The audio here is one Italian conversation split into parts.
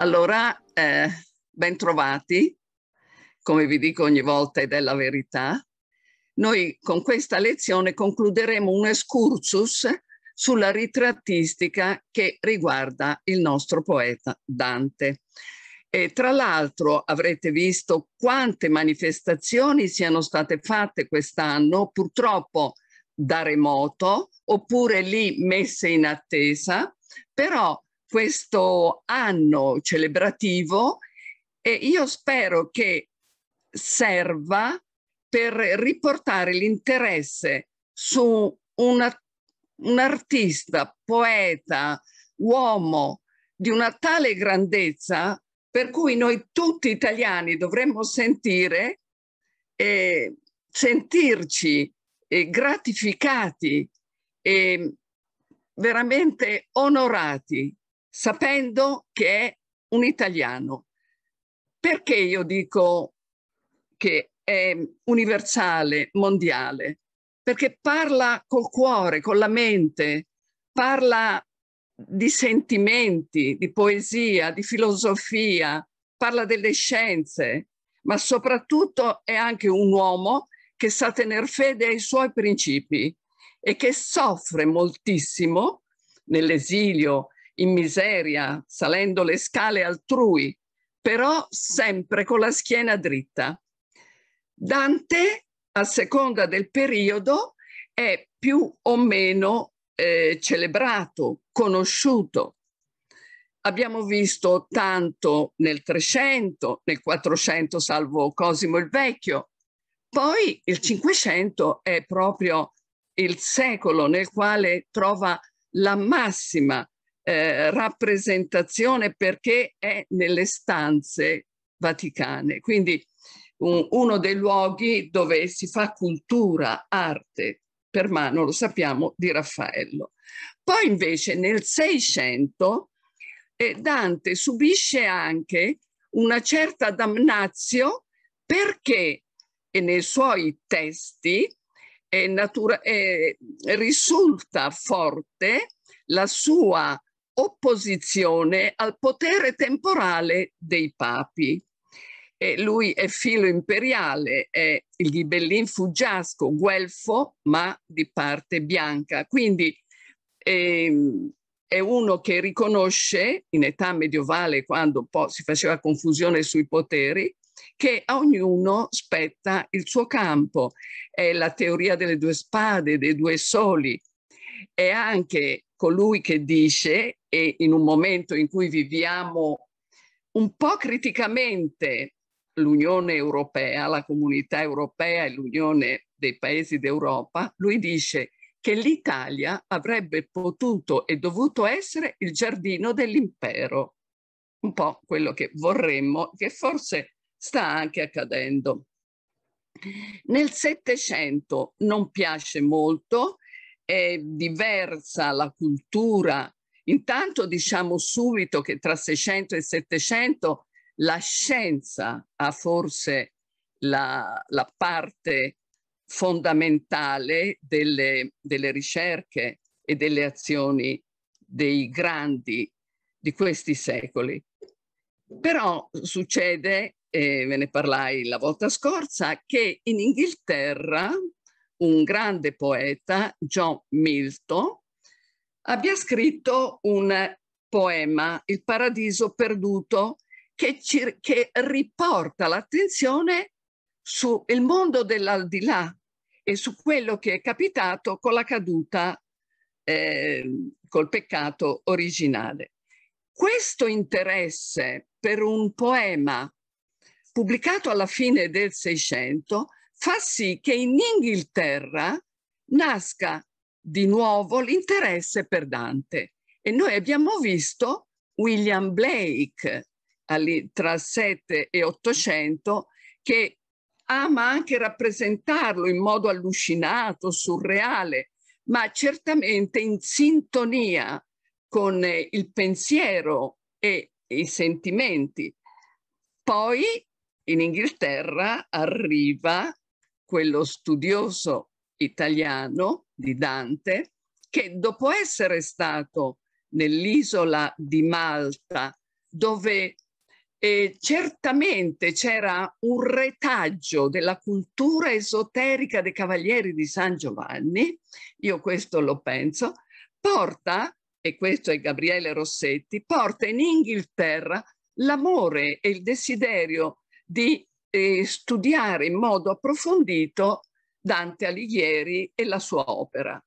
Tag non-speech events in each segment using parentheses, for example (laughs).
Allora, eh, ben trovati, come vi dico ogni volta ed è la verità. Noi con questa lezione concluderemo un excursus sulla ritrattistica che riguarda il nostro poeta Dante. E tra l'altro avrete visto quante manifestazioni siano state fatte quest'anno, purtroppo da remoto, oppure lì messe in attesa, però questo anno celebrativo e io spero che serva per riportare l'interesse su una, un artista, poeta, uomo di una tale grandezza per cui noi tutti italiani dovremmo sentire, e sentirci eh, gratificati e veramente onorati sapendo che è un italiano. Perché io dico che è universale, mondiale? Perché parla col cuore, con la mente, parla di sentimenti, di poesia, di filosofia, parla delle scienze, ma soprattutto è anche un uomo che sa tener fede ai suoi principi e che soffre moltissimo nell'esilio in miseria, salendo le scale altrui, però sempre con la schiena dritta. Dante, a seconda del periodo, è più o meno eh, celebrato, conosciuto. Abbiamo visto tanto nel 300, nel 400 salvo Cosimo il Vecchio, poi il 500 è proprio il secolo nel quale trova la massima eh, rappresentazione perché è nelle stanze vaticane, quindi un, uno dei luoghi dove si fa cultura, arte, per mano, lo sappiamo, di Raffaello. Poi invece nel 600 eh, Dante subisce anche una certa damnazio perché nei suoi testi eh, natura, eh, risulta forte la sua opposizione al potere temporale dei papi. E lui è filo imperiale, è il ghibellin fuggiasco, guelfo, ma di parte bianca. Quindi ehm, è uno che riconosce in età medievale, quando un po' si faceva confusione sui poteri, che a ognuno spetta il suo campo. È la teoria delle due spade, dei due soli. È anche colui che dice, e in un momento in cui viviamo un po' criticamente l'Unione Europea, la comunità europea e l'Unione dei Paesi d'Europa, lui dice che l'Italia avrebbe potuto e dovuto essere il giardino dell'impero, un po' quello che vorremmo, che forse sta anche accadendo. Nel Settecento non piace molto è diversa la cultura. Intanto diciamo subito che tra 600 e 700 la scienza ha forse la, la parte fondamentale delle, delle, ricerche e delle azioni dei grandi di questi secoli. Però succede, e ve ne parlai la volta scorsa, che in Inghilterra un grande poeta, John Milton, abbia scritto un poema, Il paradiso perduto, che, ci, che riporta l'attenzione sul mondo dell'aldilà e su quello che è capitato con la caduta, eh, col peccato originale. Questo interesse per un poema pubblicato alla fine del Seicento fa sì che in Inghilterra nasca di nuovo l'interesse per Dante. E noi abbiamo visto William Blake tra 7 e 800 che ama anche rappresentarlo in modo allucinato, surreale, ma certamente in sintonia con eh, il pensiero e i sentimenti. Poi in Inghilterra arriva quello studioso italiano di Dante, che dopo essere stato nell'isola di Malta, dove eh, certamente c'era un retaggio della cultura esoterica dei Cavalieri di San Giovanni, io questo lo penso, porta, e questo è Gabriele Rossetti, porta in Inghilterra l'amore e il desiderio di eh, studiare in modo approfondito Dante Alighieri e la sua opera.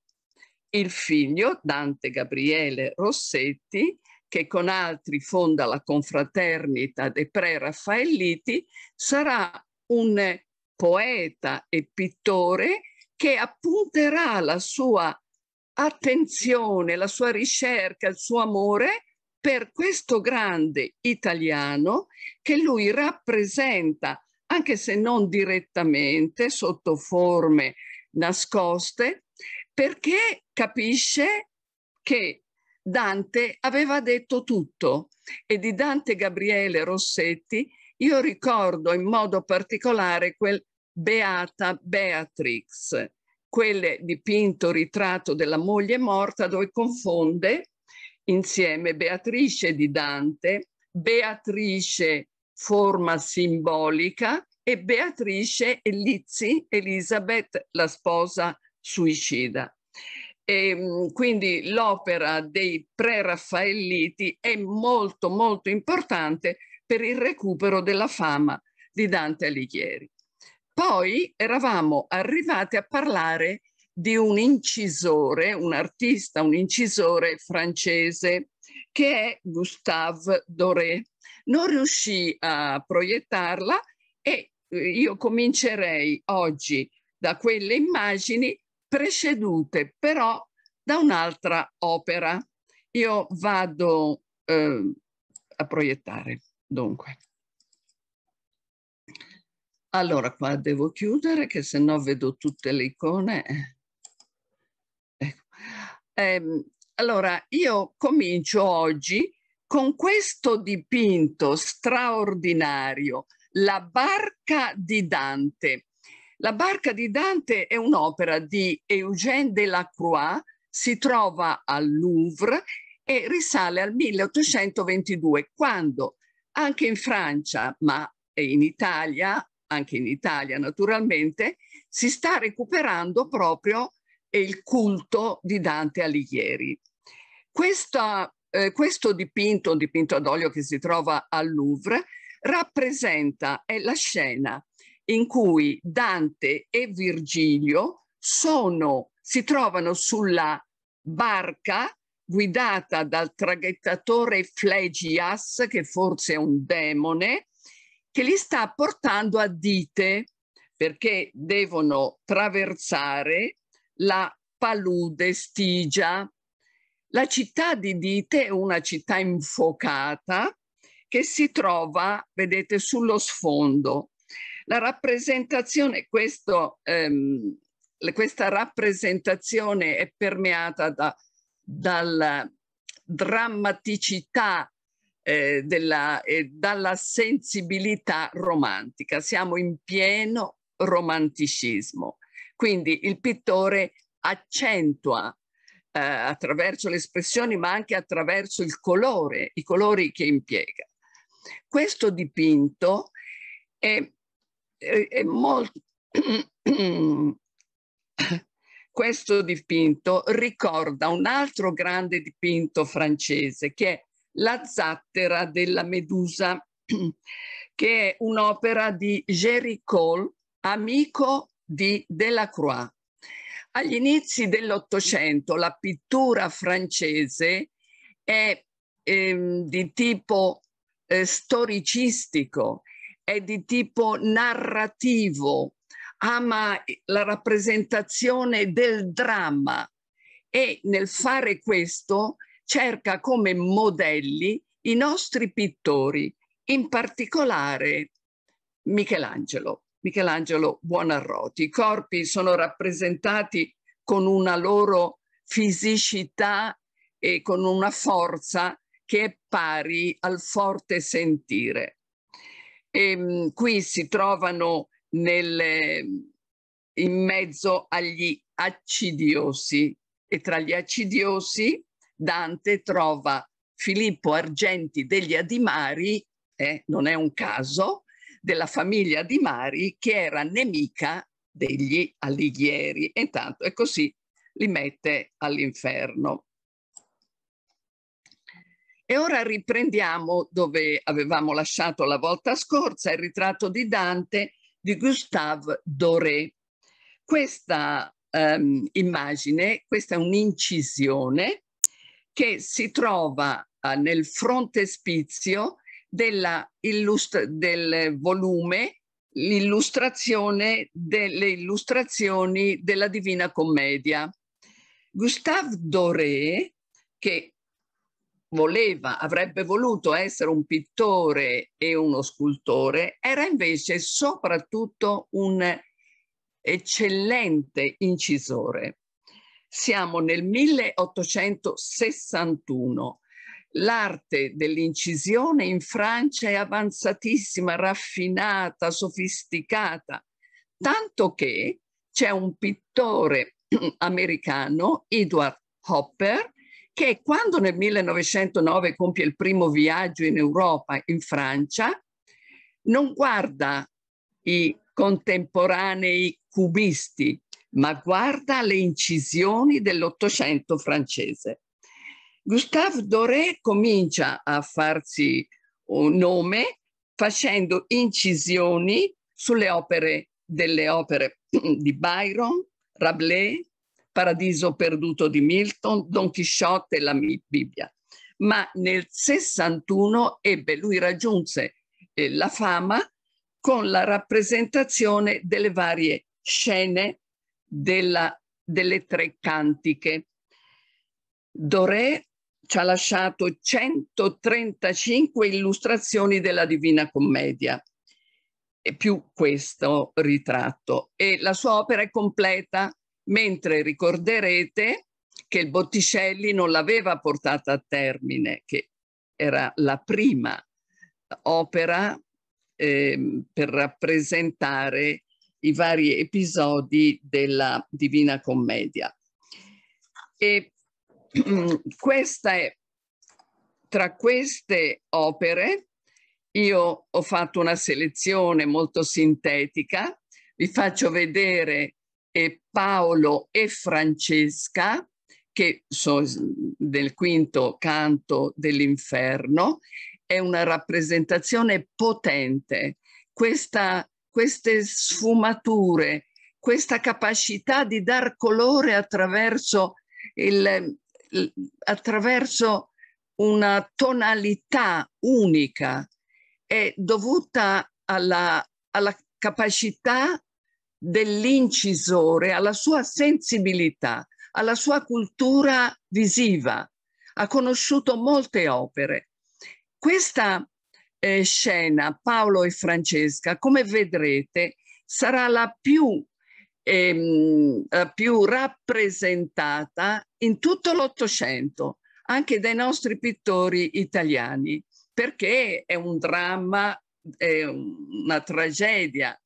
Il figlio, Dante Gabriele Rossetti, che con altri fonda la confraternita dei pre-raffaelliti, sarà un poeta e pittore che appunterà la sua attenzione, la sua ricerca, il suo amore per questo grande italiano che lui rappresenta anche se non direttamente, sotto forme nascoste, perché capisce che Dante aveva detto tutto e di Dante Gabriele Rossetti io ricordo in modo particolare quel Beata Beatrix, quel dipinto ritratto della moglie morta dove confonde insieme Beatrice di Dante, Beatrice forma simbolica e Beatrice e Lizzi, Elisabeth, la sposa suicida. E, ehm, quindi l'opera dei pre-raffaelliti è molto molto importante per il recupero della fama di Dante Alighieri. Poi eravamo arrivati a parlare di un incisore, un artista, un incisore francese che è Gustave Doré non riuscì a proiettarla e eh, io comincerei oggi da quelle immagini precedute però da un'altra opera. Io vado eh, a proiettare, dunque. Allora, qua devo chiudere, che se no vedo tutte le icone. Ecco. Ehm, allora, io comincio oggi con questo dipinto straordinario, La barca di Dante. La barca di Dante è un'opera di Eugène Delacroix, si trova al Louvre e risale al 1822, quando anche in Francia, ma in Italia, anche in Italia naturalmente, si sta recuperando proprio il culto di Dante Alighieri. Questa eh, questo dipinto, un dipinto ad olio che si trova al Louvre, rappresenta è la scena in cui Dante e Virgilio sono, si trovano sulla barca guidata dal traghettatore Flegias, che forse è un demone, che li sta portando a dite perché devono traversare la palude Stigia, la città di Dite è una città infuocata che si trova, vedete, sullo sfondo. La rappresentazione, questo, ehm, questa rappresentazione è permeata da, dalla drammaticità eh, della, e eh, dalla sensibilità romantica. Siamo in pieno romanticismo. Quindi il pittore accentua eh, attraverso le espressioni, ma anche attraverso il colore, i colori che impiega. Questo dipinto è, è, è molto... (coughs) questo dipinto ricorda un altro grande dipinto francese che è La zattera della Medusa, (coughs) che è un'opera di Jerry Cole, amico di Delacroix. Agli inizi dell'Ottocento la pittura francese è ehm, di tipo eh, storicistico, è di tipo narrativo, ama la rappresentazione del dramma e nel fare questo cerca come modelli i nostri pittori, in particolare Michelangelo. Michelangelo Buonarroti. I corpi sono rappresentati con una loro fisicità e con una forza che è pari al forte sentire. E, ehm, qui si trovano nel, in mezzo agli accidiosi e tra gli accidiosi Dante trova Filippo Argenti degli Adimari, eh, non è un caso, della famiglia di Mari che era nemica degli Alighieri. E intanto è così li mette all'inferno. E ora riprendiamo dove avevamo lasciato la volta scorsa il ritratto di Dante di Gustave Doré. Questa ehm, immagine, questa è un'incisione che si trova eh, nel frontespizio della del volume l'illustrazione delle illustrazioni della Divina Commedia. Gustave Doré, che voleva, avrebbe voluto essere un pittore e uno scultore, era invece soprattutto un eccellente incisore. Siamo nel 1861 L'arte dell'incisione in Francia è avanzatissima, raffinata, sofisticata, tanto che c'è un pittore (clears throat) americano, Edward Hopper, che quando nel 1909 compie il primo viaggio in Europa, in Francia, non guarda i contemporanei cubisti, ma guarda le incisioni dell'Ottocento francese. Gustave Doré comincia a farsi un nome facendo incisioni sulle opere delle opere (clears throat) di Byron, Rabelais, Paradiso perduto di Milton, Don Chisciotte e la Bibbia. Ma nel 61 ebbe, lui raggiunse eh, la fama con la rappresentazione delle varie scene della, delle tre cantiche. Doré ci ha lasciato 135 illustrazioni della Divina Commedia e più questo ritratto e la sua opera è completa mentre ricorderete che il Botticelli non l'aveva portata a termine che era la prima opera eh, per rappresentare i vari episodi della Divina Commedia e (clears throat) Questa è, tra queste opere, io ho fatto una selezione molto sintetica, vi faccio vedere eh, Paolo e Francesca, che sono del quinto canto dell'inferno, è una rappresentazione potente. Questa, queste sfumature, questa capacità di dar colore attraverso il, attraverso una tonalità unica è dovuta alla, alla capacità dell'incisore, alla sua sensibilità, alla sua cultura visiva. Ha conosciuto molte opere. Questa eh, scena, Paolo e Francesca, come vedrete, sarà la più ehm, eh, più rappresentata in tutto l'Ottocento, anche dai nostri pittori italiani, perché è un dramma, è una tragedia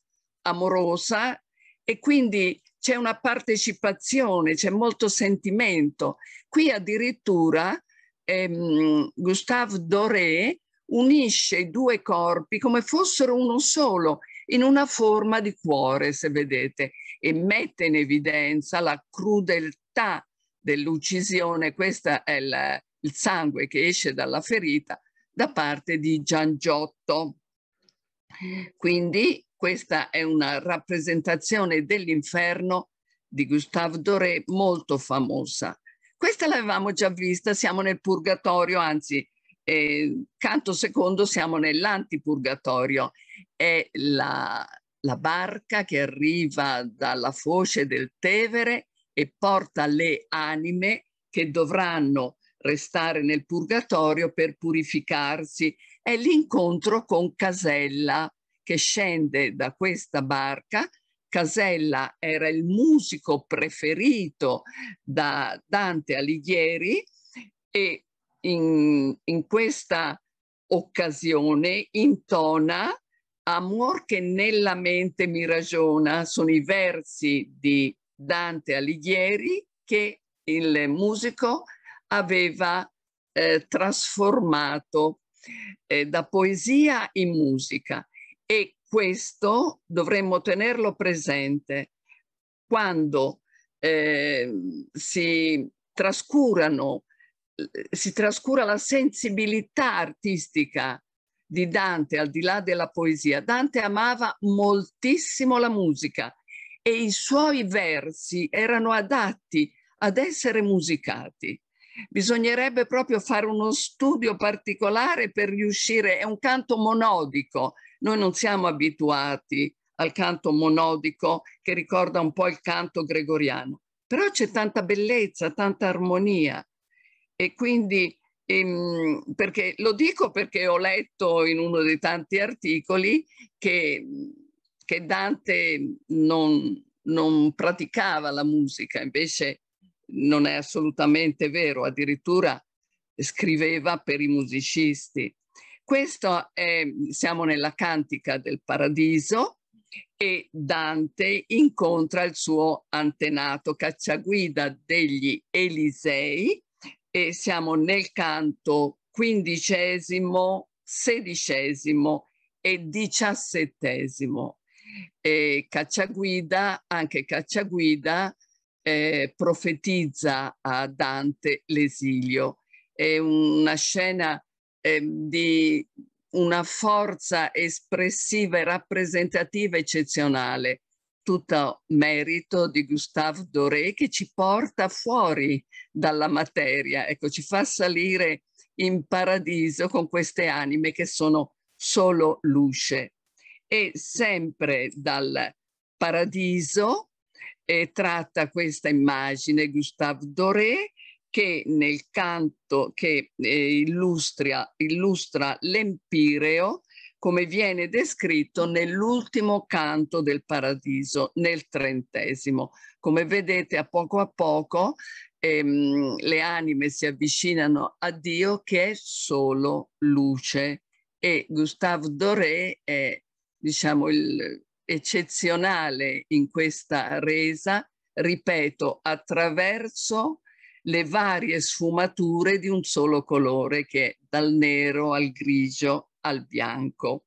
amorosa e quindi c'è una partecipazione, c'è molto sentimento. Qui addirittura ehm, Gustave Doré unisce i due corpi come fossero uno solo in una forma di cuore, se vedete, e mette in evidenza la crudeltà dell'uccisione, questo è il, il sangue che esce dalla ferita, da parte di Giangiotto. Quindi questa è una rappresentazione dell'inferno di Gustave Doré molto famosa. Questa l'avevamo già vista, siamo nel purgatorio, anzi, eh, canto secondo siamo nell'antipurgatorio è la, la barca che arriva dalla foce del Tevere e porta le anime che dovranno restare nel purgatorio per purificarsi. È l'incontro con Casella che scende da questa barca. Casella era il musico preferito da Dante Alighieri e in, in questa occasione intona Amor che nella mente mi ragiona sono i versi di Dante Alighieri che il musico aveva eh, trasformato eh, da poesia in musica e questo dovremmo tenerlo presente quando eh, si trascurano si trascura la sensibilità artistica di Dante, al di là della poesia, Dante amava moltissimo la musica e i suoi versi erano adatti ad essere musicati. Bisognerebbe proprio fare uno studio particolare per riuscire, è un canto monodico, noi non siamo abituati al canto monodico che ricorda un po' il canto gregoriano, però c'è tanta bellezza, tanta armonia e quindi Ehm, perché, lo dico perché ho letto in uno dei tanti articoli che, che Dante non, non praticava la musica, invece non è assolutamente vero, addirittura scriveva per i musicisti. Questo è, siamo nella cantica del paradiso e Dante incontra il suo antenato cacciaguida degli Elisei e siamo nel canto quindicesimo, sedicesimo e diciassettesimo. E Cacciaguida, anche Cacciaguida, eh, profetizza a Dante l'esilio. È una scena eh, di una forza espressiva e rappresentativa eccezionale tutto merito di Gustave Doré che ci porta fuori dalla materia, ecco, ci fa salire in paradiso con queste anime che sono solo luce. E sempre dal paradiso è eh, tratta questa immagine Gustave Doré che nel canto che eh, illustra, illustra l'empireo come viene descritto nell'ultimo canto del paradiso, nel trentesimo. Come vedete, a poco a poco ehm, le anime si avvicinano a Dio che è solo luce e Gustave Doré è, diciamo, il, eccezionale in questa resa, ripeto, attraverso le varie sfumature di un solo colore che è dal nero al grigio al bianco.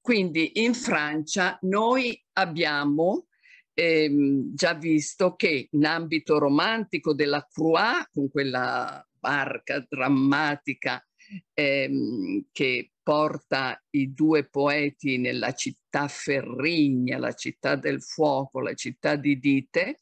Quindi in Francia noi abbiamo ehm, già visto che in ambito romantico della Croix, con quella barca drammatica ehm, che porta i due poeti nella città ferrigna, la città del fuoco, la città di dite,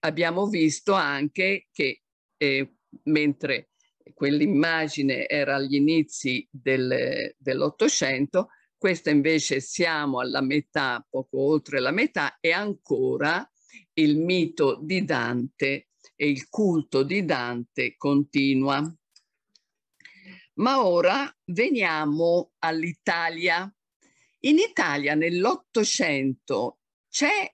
abbiamo visto anche che eh, mentre quell'immagine era agli inizi del, dell'Ottocento, questa invece siamo alla metà, poco oltre la metà, e ancora il mito di Dante e il culto di Dante continua. Ma ora veniamo all'Italia. In Italia nell'Ottocento c'è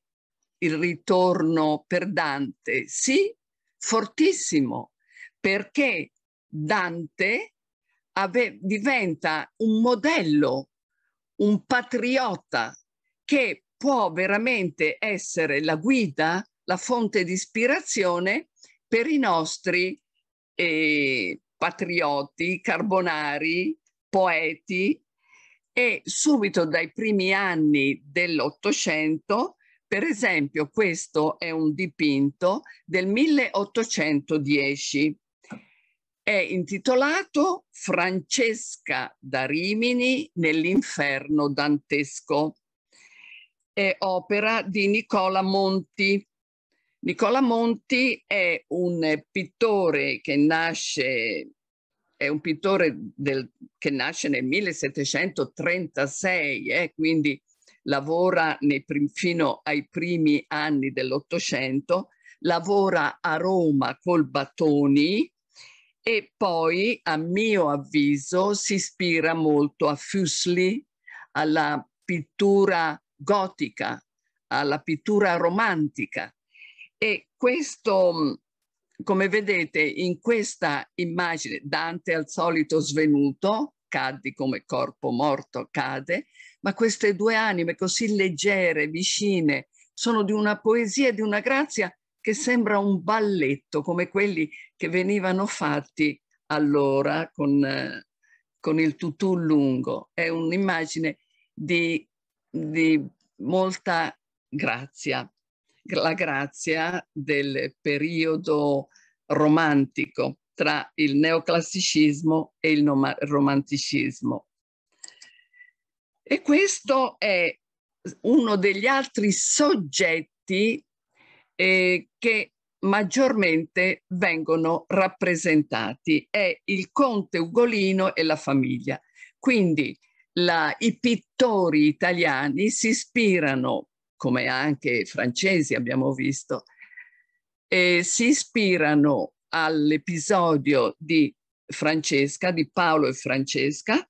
il ritorno per Dante, sì, fortissimo, perché Dante ave- diventa un modello, un patriota che può veramente essere la guida, la fonte di ispirazione per i nostri eh, patrioti, carbonari, poeti e subito dai primi anni dell'Ottocento, per esempio questo è un dipinto del 1810 è intitolato Francesca da Rimini nell'inferno dantesco. È opera di Nicola Monti. Nicola Monti è un pittore che nasce, è un pittore del, che nasce nel 1736, eh, quindi lavora nei, fino ai primi anni dell'Ottocento, lavora a Roma col Batoni, e poi, a mio avviso, si ispira molto a Fuseli, alla pittura gotica, alla pittura romantica. E questo, come vedete, in questa immagine, Dante al solito svenuto, cadde come corpo morto, cade, ma queste due anime così leggere, vicine, sono di una poesia e di una grazia che sembra un balletto come quelli che venivano fatti allora con, eh, con il tutù lungo. È un'immagine di, di molta grazia, la grazia del periodo romantico tra il neoclassicismo e il romanticismo. E questo è uno degli altri soggetti eh, che maggiormente vengono rappresentati. È il conte Ugolino e la famiglia. Quindi la, i pittori italiani si ispirano, come anche i francesi abbiamo visto, eh, si ispirano all'episodio di Francesca, di Paolo e Francesca,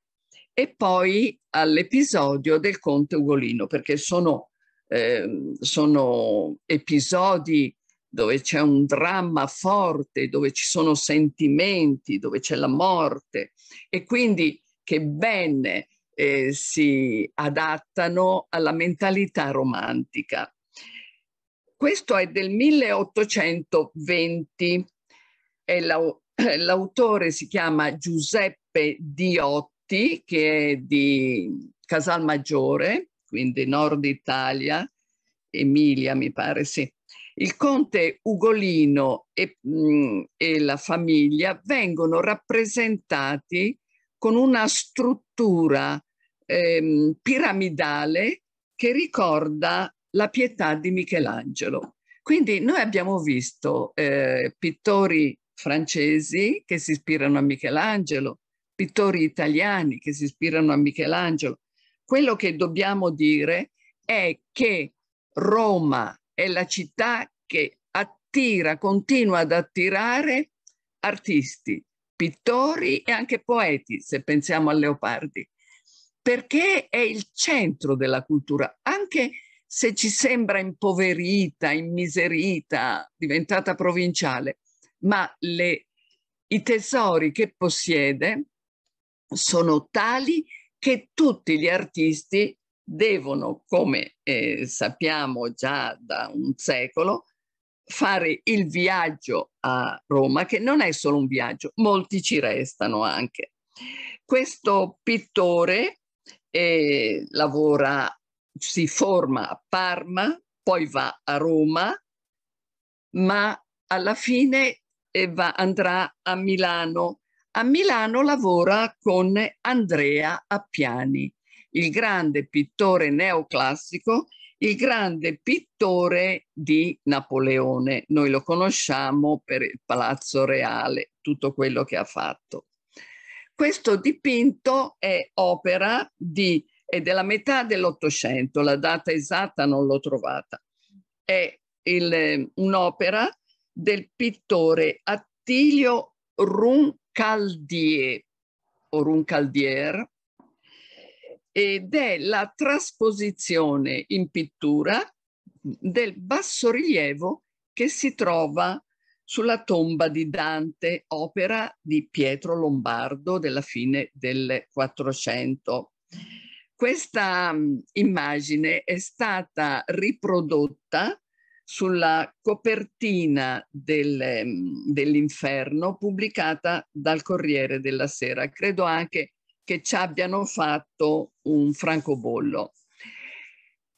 e poi all'episodio del conte Ugolino, perché sono, eh, sono episodi dove c'è un dramma forte, dove ci sono sentimenti, dove c'è la morte e quindi che bene eh, si adattano alla mentalità romantica. Questo è del 1820 e (clears throat) l'autore si chiama Giuseppe Diotti che è di Casalmaggiore, quindi Nord Italia, Emilia mi pare sì, il conte Ugolino e, mh, mm, e la famiglia vengono rappresentati con una struttura ehm, piramidale che ricorda la pietà di Michelangelo. Quindi noi abbiamo visto eh, pittori francesi che si ispirano a Michelangelo, pittori italiani che si ispirano a Michelangelo. Quello che dobbiamo dire è che Roma è la città che attira, continua ad attirare artisti, pittori e anche poeti, se pensiamo a Leopardi, perché è il centro della cultura, anche se ci sembra impoverita, immiserita, diventata provinciale, ma le, i tesori che possiede sono tali che tutti gli artisti devono, come eh, sappiamo già da un secolo, fare il viaggio a Roma, che non è solo un viaggio, molti ci restano anche. Questo pittore eh, lavora, si forma a Parma, poi va a Roma, ma alla fine eh, va, andrà a Milano. A Milano lavora con Andrea Appiani il grande pittore neoclassico, il grande pittore di Napoleone. Noi lo conosciamo per il Palazzo Reale, tutto quello che ha fatto. Questo dipinto è opera di, è della metà dell'Ottocento, la data esatta non l'ho trovata. È un'opera del pittore Attilio Runcaldier, o Runcaldier ed è la trasposizione in pittura del bassorilievo che si trova sulla tomba di Dante, opera di Pietro Lombardo della fine del 400. Questa mm, immagine è stata riprodotta sulla copertina del, mm, dell'inferno pubblicata dal Corriere della Sera. Credo anche che ci abbiano fatto un francobollo.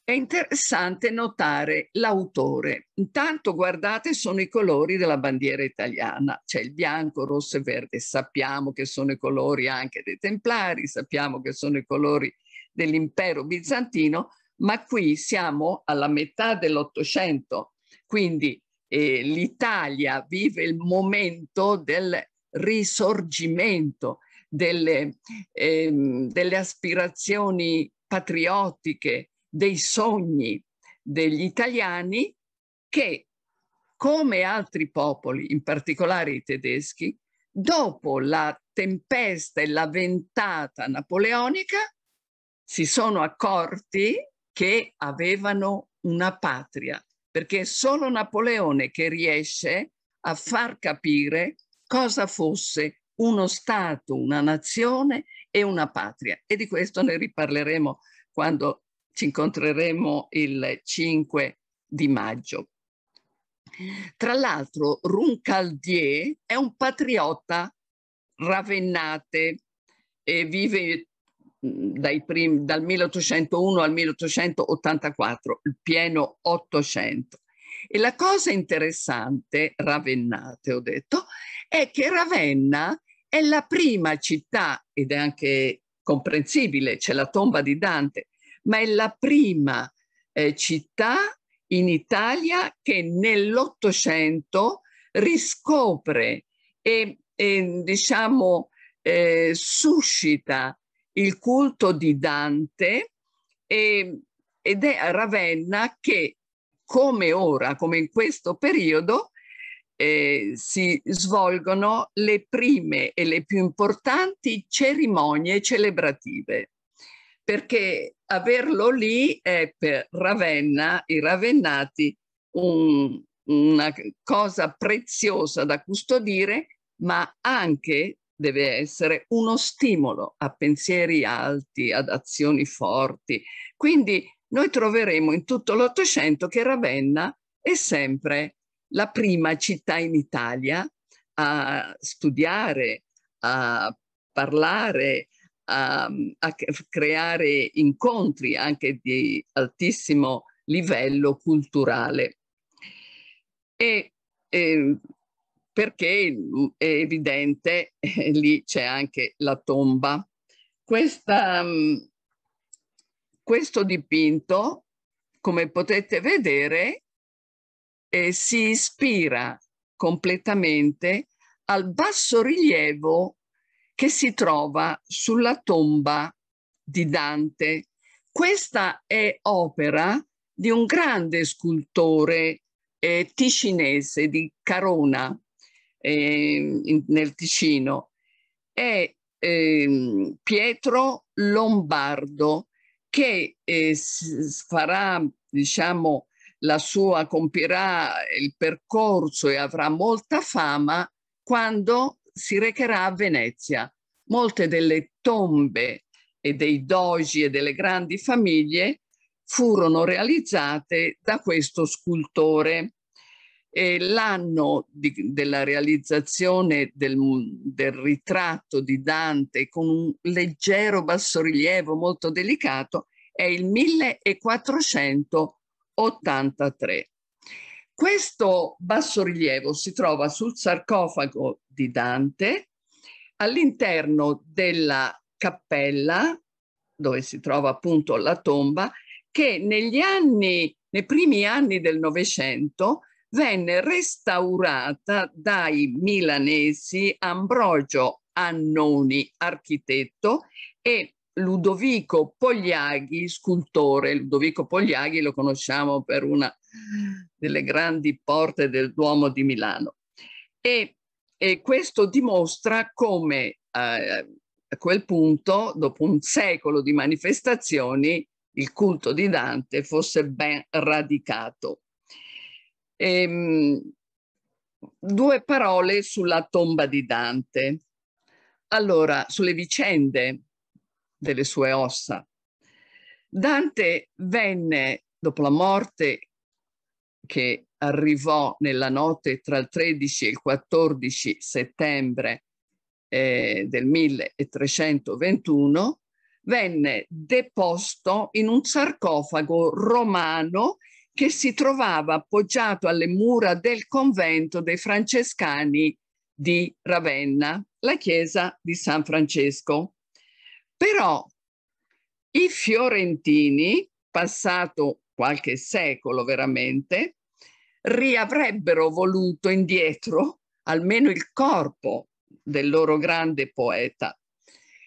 È interessante notare l'autore. Intanto guardate sono i colori della bandiera italiana, c'è il bianco, rosso e verde. Sappiamo che sono i colori anche dei templari, sappiamo che sono i colori dell'impero bizantino, ma qui siamo alla metà dell'Ottocento, quindi eh, l'Italia vive il momento del risorgimento delle, ehm, delle aspirazioni patriottiche, dei sogni degli italiani che, come altri popoli, in particolare i tedeschi, dopo la tempesta e la ventata napoleonica, si sono accorti che avevano una patria, perché è solo Napoleone che riesce a far capire cosa fosse uno Stato, una nazione e una patria. E di questo ne riparleremo quando ci incontreremo il 5 di maggio. Tra l'altro Runcaldier è un patriota ravennate e vive primi, dal 1801 al 1884, il pieno 800. E la cosa interessante, Ravennate ho detto, è che Ravenna è la prima città, ed è anche comprensibile, c'è la tomba di Dante, ma è la prima eh, città in Italia che nell'Ottocento riscopre e, e diciamo, eh, suscita il culto di Dante e, ed è a Ravenna che come ora, come in questo periodo, eh, si svolgono le prime e le più importanti cerimonie celebrative, perché averlo lì è per Ravenna, i Ravennati, un, una cosa preziosa da custodire, ma anche deve essere uno stimolo a pensieri alti, ad azioni forti. Quindi noi troveremo in tutto l'Ottocento che Ravenna è sempre la prima città in Italia a studiare, a parlare, a, a creare incontri anche di altissimo livello culturale. E, eh, perché è evidente, eh, lì c'è anche la tomba. Questa, mm, questo dipinto, come potete vedere, eh, si ispira completamente al bassorilievo che si trova sulla tomba di Dante. Questa è opera di un grande scultore eh, ticinese di Carona, eh, in, nel Ticino. È eh, Pietro Lombardo che eh, farà, diciamo, la sua compirà il percorso e avrà molta fama quando si recherà a Venezia. Molte delle tombe e dei dogi e delle grandi famiglie furono realizzate da questo scultore. l'anno della realizzazione del, del ritratto di Dante con un leggero bassorilievo molto delicato è il 1400 83. Questo bassorilievo si trova sul sarcofago di Dante all'interno della cappella dove si trova appunto la tomba che negli anni, nei primi anni del Novecento venne restaurata dai milanesi Ambrogio Annoni, architetto, e Ludovico Pogliaghi, scultore. Ludovico Pogliaghi lo conosciamo per una delle grandi porte del Duomo di Milano. E, e questo dimostra come eh, a quel punto, dopo un secolo di manifestazioni, il culto di Dante fosse ben radicato. Ehm, due parole sulla tomba di Dante. Allora, sulle vicende delle sue ossa. Dante venne, dopo la morte che arrivò nella notte tra il 13 e il 14 settembre eh, del 1321, venne deposto in un sarcofago romano che si trovava appoggiato alle mura del convento dei francescani di Ravenna, la chiesa di San Francesco. Però i fiorentini, passato qualche secolo veramente, riavrebbero voluto indietro almeno il corpo del loro grande poeta.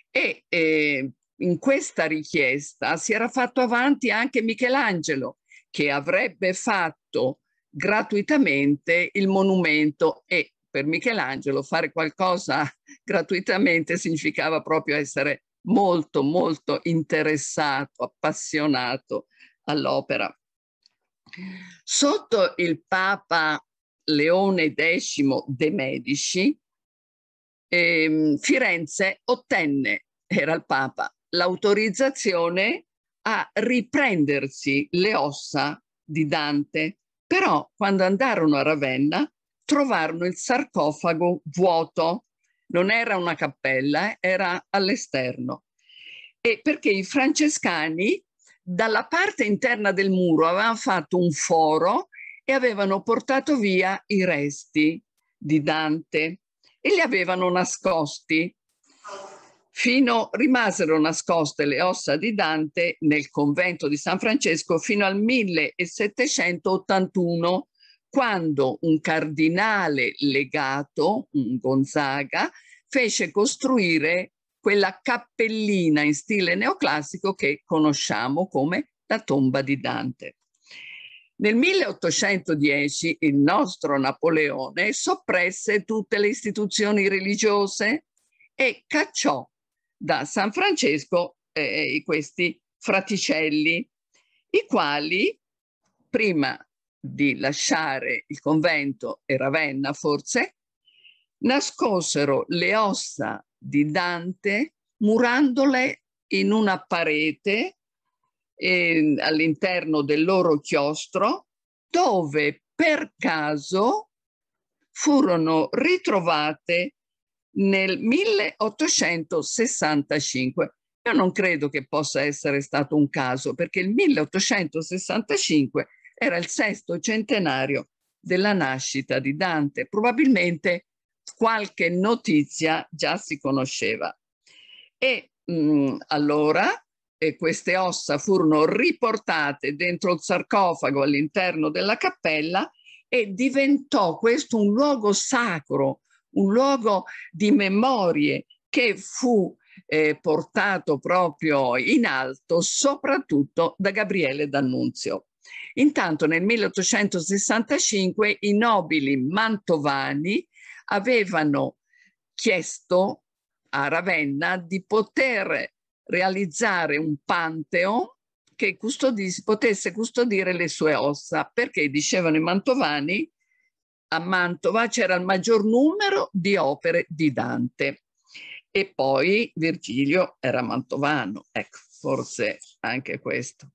E eh, in questa richiesta si era fatto avanti anche Michelangelo, che avrebbe fatto gratuitamente il monumento e per Michelangelo fare qualcosa (laughs) gratuitamente significava proprio essere molto molto interessato, appassionato all'opera. Sotto il Papa Leone X de' Medici, ehm, Firenze ottenne, era il Papa, l'autorizzazione a riprendersi le ossa di Dante. Però quando andarono a Ravenna trovarono il sarcofago vuoto non era una cappella, era all'esterno. E perché i francescani dalla parte interna del muro avevano fatto un foro e avevano portato via i resti di Dante e li avevano nascosti. Fino, rimasero nascoste le ossa di Dante nel convento di San Francesco fino al 1781, quando un cardinale legato, un Gonzaga, fece costruire quella cappellina in stile neoclassico che conosciamo come la tomba di Dante. Nel 1810 il nostro Napoleone soppresse tutte le istituzioni religiose e cacciò da San Francesco eh, questi fraticelli, i quali prima di lasciare il convento e Ravenna forse, nascosero le ossa di Dante murandole in una parete eh, all'interno del loro chiostro dove per caso furono ritrovate nel 1865. Io non credo che possa essere stato un caso perché il 1865 era il sesto centenario della nascita di Dante. Probabilmente qualche notizia già si conosceva. E mh, mm, allora eh, queste ossa furono riportate dentro il sarcofago all'interno della cappella e diventò questo un luogo sacro, un luogo di memorie che fu eh, portato proprio in alto soprattutto da Gabriele D'Annunzio. Intanto nel 1865 i nobili mantovani avevano chiesto a Ravenna di poter realizzare un panteon che custodis, potesse custodire le sue ossa, perché dicevano i mantovani, a Mantova c'era il maggior numero di opere di Dante. E poi Virgilio era mantovano, ecco, forse anche questo.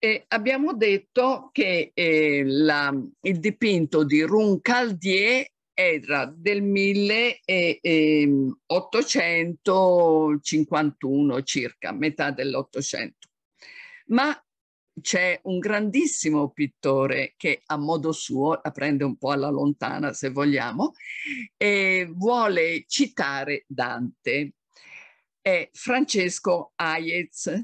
E abbiamo detto che eh, la, il dipinto di Runcaldier era del 1851 eh, ehm, circa, metà dell'Ottocento. Ma c'è un grandissimo pittore che a modo suo, la prende un po' alla lontana se vogliamo, e vuole citare Dante. È Francesco Hayez,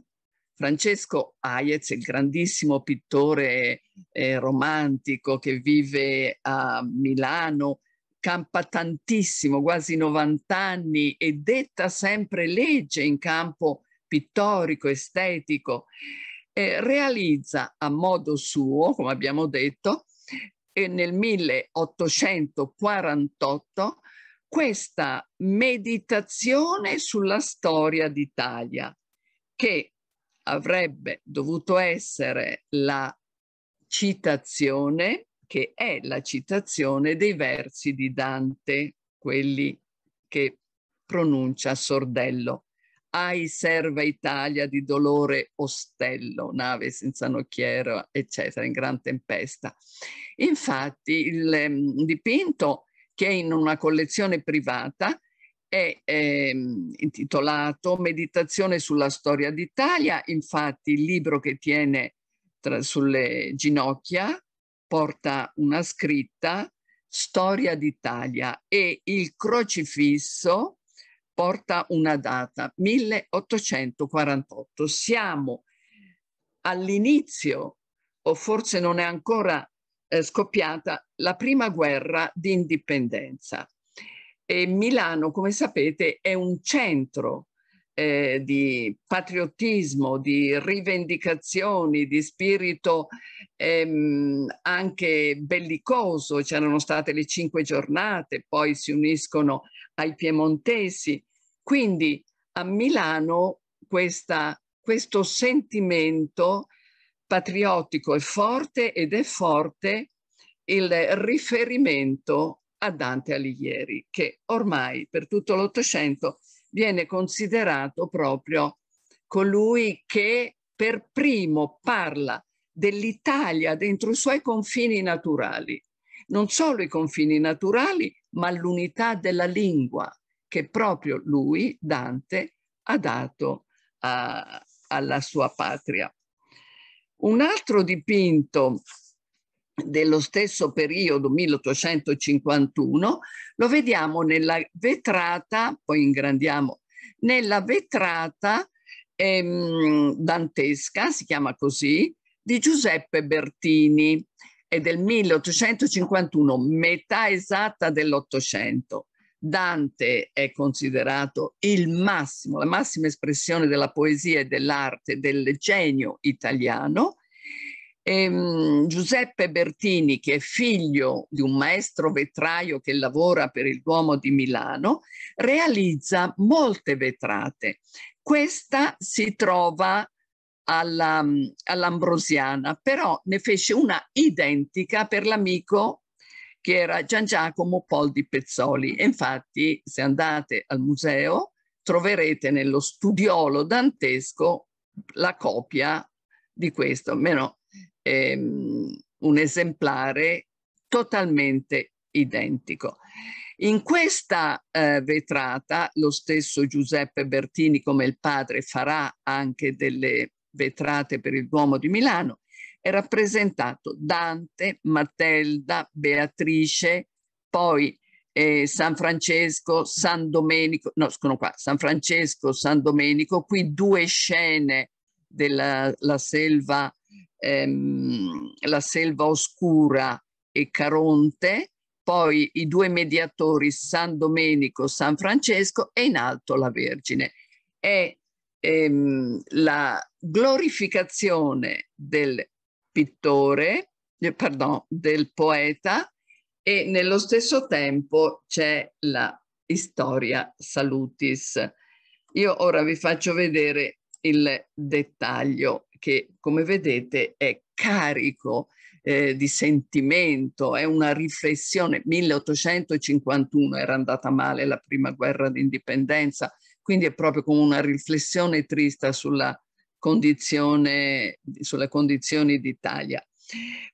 Francesco Hayez, il grandissimo pittore eh, romantico che vive a Milano, campa tantissimo, quasi 90 anni e detta sempre legge in campo pittorico, estetico, eh, realizza a modo suo, come abbiamo detto, eh, nel 1848 questa meditazione sulla storia d'Italia che avrebbe dovuto essere la citazione, che è la citazione dei versi di Dante, quelli che pronuncia Sordello. Ai serva Italia di dolore ostello, nave senza nocchiero, eccetera, in gran tempesta. Infatti il mm, dipinto, che è in una collezione privata, è ehm, intitolato Meditazione sulla storia d'Italia, infatti il libro che tiene tra, sulle ginocchia porta una scritta Storia d'Italia e il crocifisso porta una data, 1848. Siamo all'inizio, o forse non è ancora eh, scoppiata, la prima guerra d'indipendenza. E Milano, come sapete, è un centro eh, di patriottismo, di rivendicazioni, di spirito ehm, anche bellicoso. C'erano state le cinque giornate, poi si uniscono ai piemontesi. Quindi a Milano questa, questo sentimento patriottico è forte ed è forte il riferimento a Dante Alighieri, che ormai per tutto l'Ottocento viene considerato proprio colui che per primo parla dell'Italia dentro i suoi confini naturali, non solo i confini naturali, ma l'unità della lingua che proprio lui, Dante, ha dato a, eh, alla sua patria. Un altro dipinto dello stesso periodo 1851, lo vediamo nella vetrata, poi ingrandiamo, nella vetrata ehm, dantesca, si chiama così, di Giuseppe Bertini, è del 1851, metà esatta dell'Ottocento. Dante è considerato il massimo, la massima espressione della poesia e dell'arte del genio italiano Ehm, Giuseppe Bertini, che è figlio di un maestro vetraio che lavora per il Duomo di Milano, realizza molte vetrate. Questa si trova alla, mm, all'Ambrosiana, però ne fece una identica per l'amico che era Gian Giacomo Poldi Pezzoli. E infatti, se andate al museo, troverete nello studiolo dantesco la copia di questo, almeno ehm, un esemplare totalmente identico. In questa eh, vetrata lo stesso Giuseppe Bertini come il padre farà anche delle vetrate per il Duomo di Milano, è rappresentato Dante, Matilda, Beatrice, poi eh, San Francesco, San Domenico, no sono qua, San Francesco, San Domenico, qui due scene della selva ehm, la Selva Oscura e Caronte, poi i due mediatori San Domenico, San Francesco e in alto la Vergine. È ehm, la glorificazione del pittore, eh, pardon, del poeta e nello stesso tempo c'è la Historia Salutis. Io ora vi faccio vedere il dettaglio che come vedete è carico eh, di sentimento, è una riflessione. 1851 era andata male la prima guerra d'indipendenza, quindi è proprio come una riflessione trista sulla condizione, sulle condizioni d'Italia.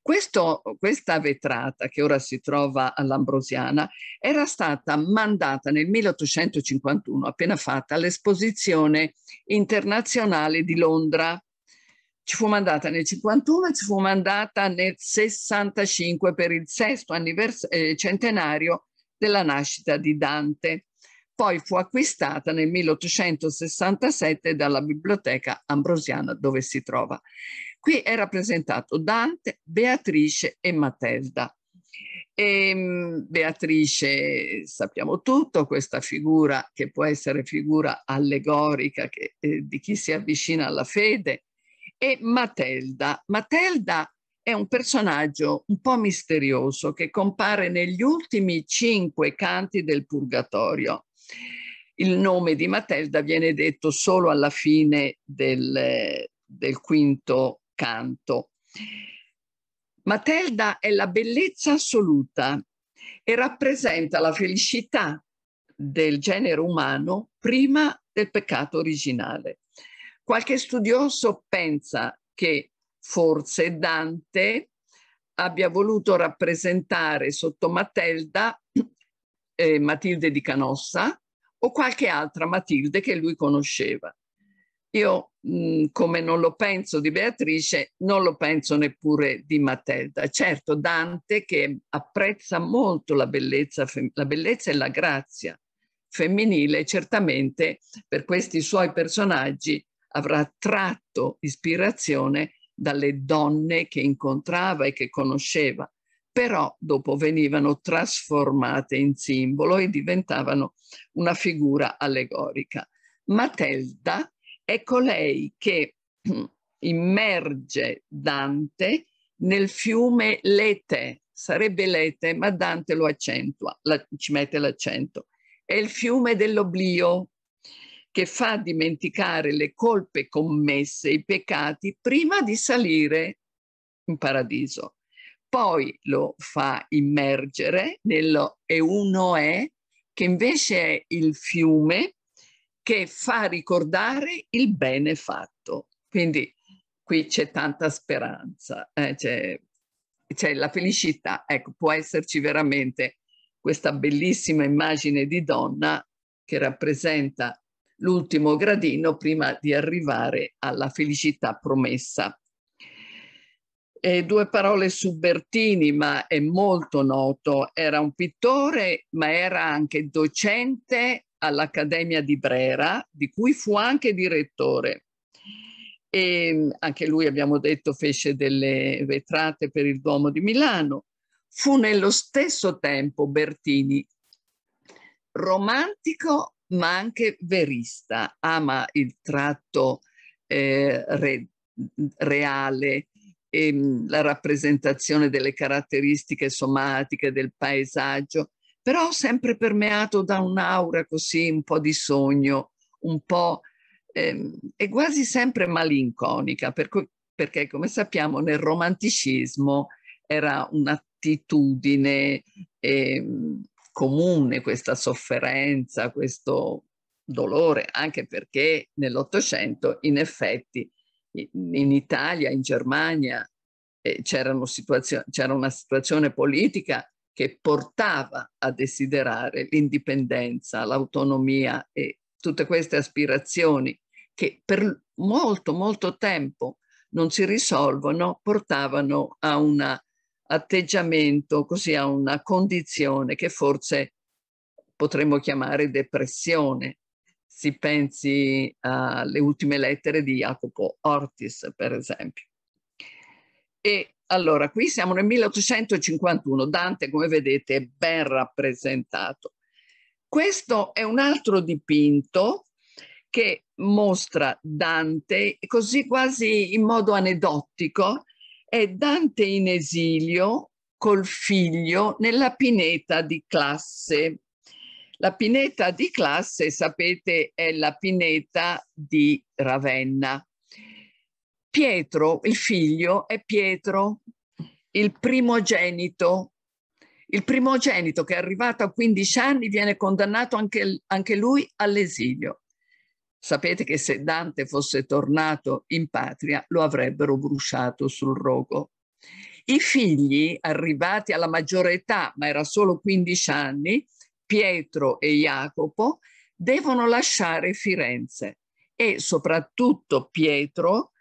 Questo, questa vetrata che ora si trova all'Ambrosiana era stata mandata nel 1851, appena fatta, all'esposizione internazionale di Londra ci fu mandata nel 51 e ci fu mandata nel 65 per il sesto eh, centenario della nascita di Dante. Poi fu acquistata nel 1867 dalla biblioteca ambrosiana dove si trova. Qui è rappresentato Dante, Beatrice e Matilda. E ehm, Beatrice, sappiamo tutto, questa figura che può essere figura allegorica che, eh, di chi si avvicina alla fede, e Matelda. Matelda è un personaggio un po' misterioso che compare negli ultimi cinque canti del Purgatorio. Il nome di Matelda viene detto solo alla fine del, del quinto canto. Matelda è la bellezza assoluta e rappresenta la felicità del genere umano prima del peccato originale. Qualche studioso pensa che forse Dante abbia voluto rappresentare sotto Matilda eh, Matilde di Canossa o qualche altra Matilde che lui conosceva. Io, mh, come non lo penso di Beatrice, non lo penso neppure di Matilda. Certo, Dante che apprezza molto la bellezza, la bellezza e la grazia femminile, certamente per questi suoi personaggi avrà tratto ispirazione dalle donne che incontrava e che conosceva, però dopo venivano trasformate in simbolo e diventavano una figura allegorica. Matelda è colei che (clears throat) immerge Dante nel fiume Lete, sarebbe Lete, ma Dante lo accentua, la, ci mette l'accento. È il fiume dell'oblio, che fa dimenticare le colpe commesse, i peccati, prima di salire in paradiso. Poi lo fa immergere nello Eunoe, che invece è il fiume che fa ricordare il bene fatto. Quindi qui c'è tanta speranza, eh, c'è, c'è la felicità. Ecco, può esserci veramente questa bellissima immagine di donna che rappresenta l'ultimo gradino prima di arrivare alla felicità promessa. E eh, due parole su Bertini, ma è molto noto. Era un pittore, ma era anche docente all'Accademia di Brera, di cui fu anche direttore. E ehm, anche lui, abbiamo detto, fece delle vetrate per il Duomo di Milano. Fu nello stesso tempo Bertini romantico ma anche verista, ama il tratto eh, re, reale, e, ehm, la rappresentazione delle caratteristiche somatiche del paesaggio, però sempre permeato da un'aura così, un po' di sogno, un po' ehm, e quasi sempre malinconica, per cui, perché come sappiamo nel romanticismo era un'attitudine ehm, comune questa sofferenza, questo dolore, anche perché nell'Ottocento in effetti in Italia, in Germania eh, c'era una situazione politica che portava a desiderare l'indipendenza, l'autonomia e tutte queste aspirazioni che per molto, molto tempo non si risolvono, portavano a una atteggiamento, così a una condizione che forse potremmo chiamare depressione. Si pensi eh, alle ultime lettere di Jacopo Ortis, per esempio. E allora, qui siamo nel 1851, Dante, come vedete, è ben rappresentato. Questo è un altro dipinto che mostra Dante così quasi in modo aneddotico, è Dante in esilio col figlio nella pineta di classe. La pineta di classe, sapete, è la pineta di Ravenna. Pietro, il figlio, è Pietro, il primogenito. Il primogenito che è arrivato a 15 anni viene condannato anche, anche lui all'esilio. Sapete che se Dante fosse tornato in patria lo avrebbero bruciato sul rogo. I figli, arrivati alla maggiore età, ma era solo 15 anni, Pietro e Jacopo, devono lasciare Firenze e soprattutto Pietro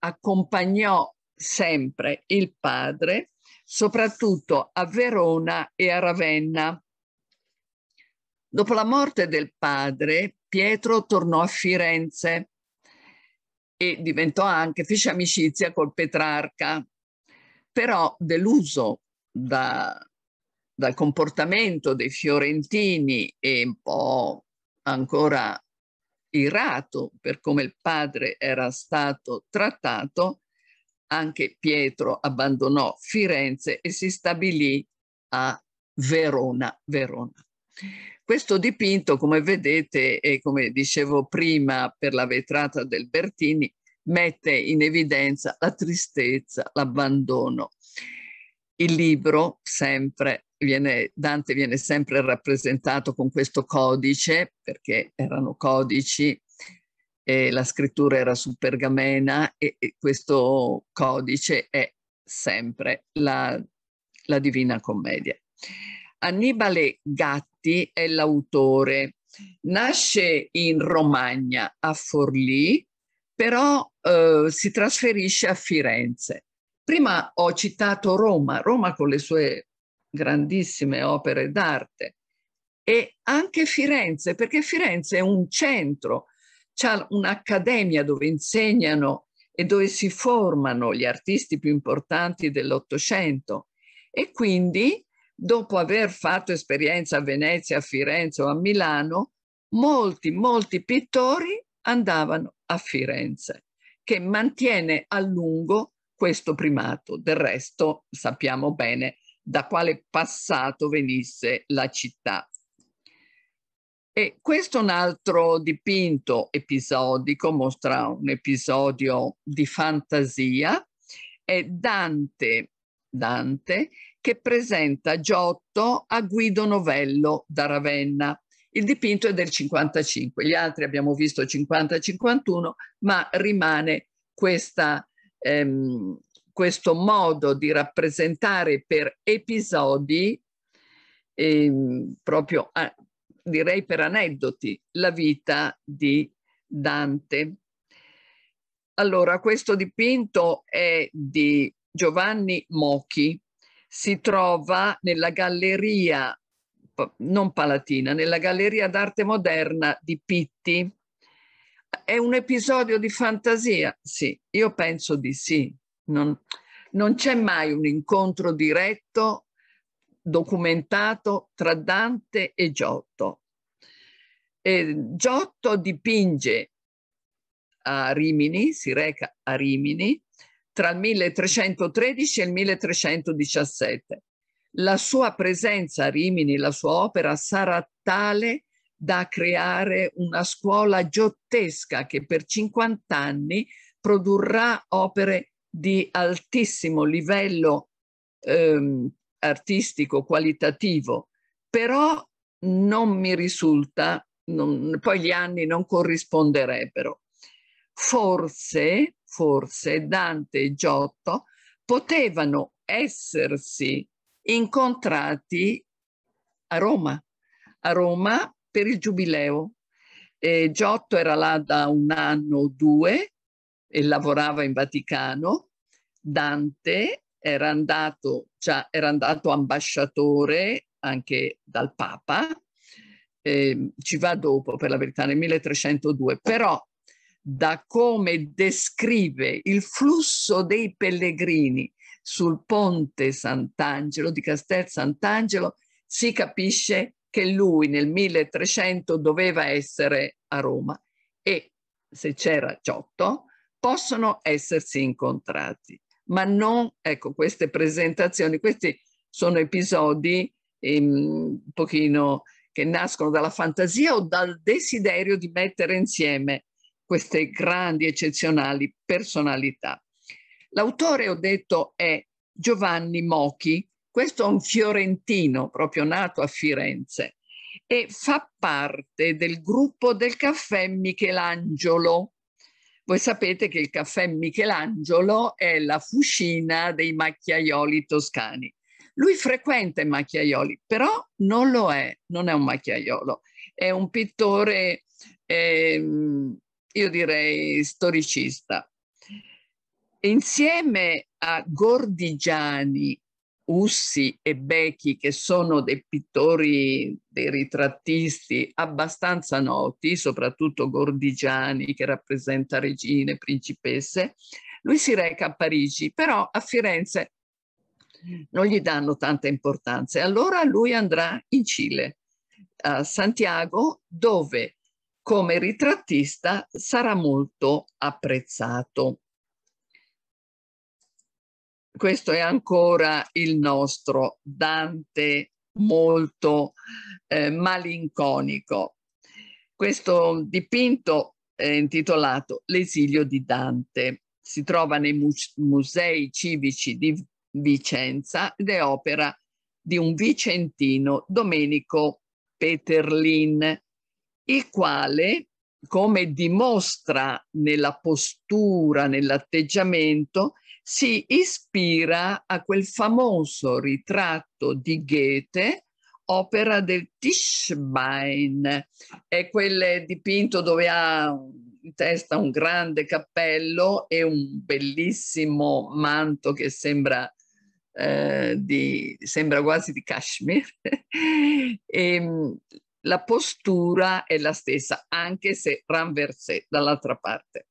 accompagnò sempre il padre, soprattutto a Verona e a Ravenna. Dopo la morte del padre, Pietro tornò a Firenze e diventò anche, fece amicizia col Petrarca, però deluso da, dal comportamento dei fiorentini e un po' ancora irato per come il padre era stato trattato, anche Pietro abbandonò Firenze e si stabilì a Verona. Verona. Questo dipinto, come vedete e come dicevo prima per la vetrata del Bertini, mette in evidenza la tristezza, l'abbandono. Il libro sempre viene, Dante viene sempre rappresentato con questo codice, perché erano codici, e la scrittura era su pergamena e, e questo codice è sempre la, la Divina Commedia. Annibale Gatti Moretti è l'autore. Nasce in Romagna, a Forlì, però eh, si trasferisce a Firenze. Prima ho citato Roma, Roma con le sue grandissime opere d'arte e anche Firenze, perché Firenze è un centro, c'è un'accademia dove insegnano e dove si formano gli artisti più importanti dell'Ottocento e quindi dopo aver fatto esperienza a Venezia, a Firenze o a Milano, molti, molti pittori andavano a Firenze, che mantiene a lungo questo primato. Del resto sappiamo bene da quale passato venisse la città. E questo è un altro dipinto episodico, mostra un episodio di fantasia. È Dante Dante, che presenta Giotto a Guido Novello da Ravenna. Il dipinto è del 55, gli altri abbiamo visto 50-51, ma rimane questa, ehm, questo modo di rappresentare per episodi, ehm, proprio a, direi per aneddoti, la vita di Dante. Allora, questo dipinto è di Giovanni Mochi si trova nella galleria, non palatina, nella galleria d'arte moderna di Pitti. È un episodio di fantasia? Sì, io penso di sì. Non, non c'è mai un incontro diretto, documentato, tra Dante e Giotto. E Giotto dipinge a Rimini, si reca a Rimini, tra il 1313 e il 1317. La sua presenza a Rimini, la sua opera, sarà tale da creare una scuola giottesca che per 50 anni produrrà opere di altissimo livello ehm, artistico, qualitativo, però non mi risulta, non, poi gli anni non corrisponderebbero. Forse forse Dante e Giotto potevano essersi incontrati a Roma, a Roma per il giubileo. E Giotto era là da un anno o due e lavorava in Vaticano. Dante era andato, già, era andato ambasciatore anche dal Papa, eh, ci va dopo per la verità nel 1302, però da come descrive il flusso dei pellegrini sul ponte Sant'Angelo di Castel Sant'Angelo, si capisce che lui nel 1300 doveva essere a Roma e se c'era Giotto possono essersi incontrati. Ma non, ecco, queste presentazioni, questi sono episodi ehm, un pochino che nascono dalla fantasia o dal desiderio di mettere insieme queste grandi, eccezionali personalità. L'autore, ho detto, è Giovanni Mochi, questo è un fiorentino proprio nato a Firenze e fa parte del gruppo del caffè Michelangelo. Voi sapete che il caffè Michelangelo è la fucina dei macchiaioli toscani. Lui frequenta i macchiaioli, però non lo è, non è un macchiaiolo, è un pittore eh, io direi storicista. Insieme a Gordigiani, Ussi e Becchi, che sono dei pittori, dei ritrattisti abbastanza noti, soprattutto Gordigiani, che rappresenta regine, principesse, lui si reca a Parigi, però a Firenze non gli danno tanta importanza. E allora lui andrà in Cile, a Santiago, dove come ritrattista sarà molto apprezzato. Questo è ancora il nostro Dante molto eh, malinconico. Questo dipinto è intitolato L'esilio di Dante. Si trova nei musei civici di Vicenza ed è opera di un vicentino, Domenico Peterlin, il quale, come dimostra nella postura, nell'atteggiamento, si ispira a quel famoso ritratto di Goethe, opera del Tischbein, è quel dipinto dove ha in testa un grande cappello e un bellissimo manto che sembra, eh, di, sembra quasi di cashmere. (laughs) e, ehm, la postura è la stessa, anche se Ranversè dall'altra parte.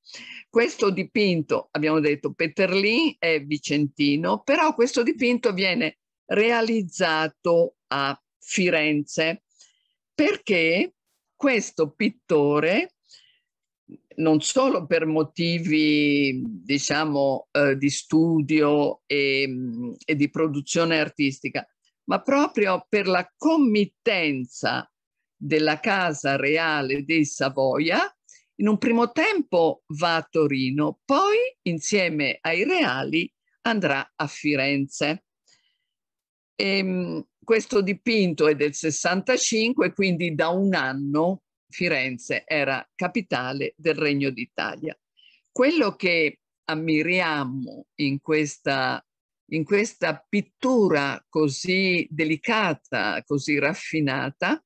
Questo dipinto, abbiamo detto, Peterlin è vicentino, però questo dipinto viene realizzato a Firenze perché questo pittore non solo per motivi diciamo eh, di studio e, mm, e di produzione artistica ma proprio per la committenza della Casa Reale dei Savoia, in un primo tempo va a Torino, poi insieme ai Reali andrà a Firenze. E, ehm, questo dipinto è del 65, quindi da un anno Firenze era capitale del Regno d'Italia. Quello che ammiriamo in questa, in questa pittura così delicata, così raffinata,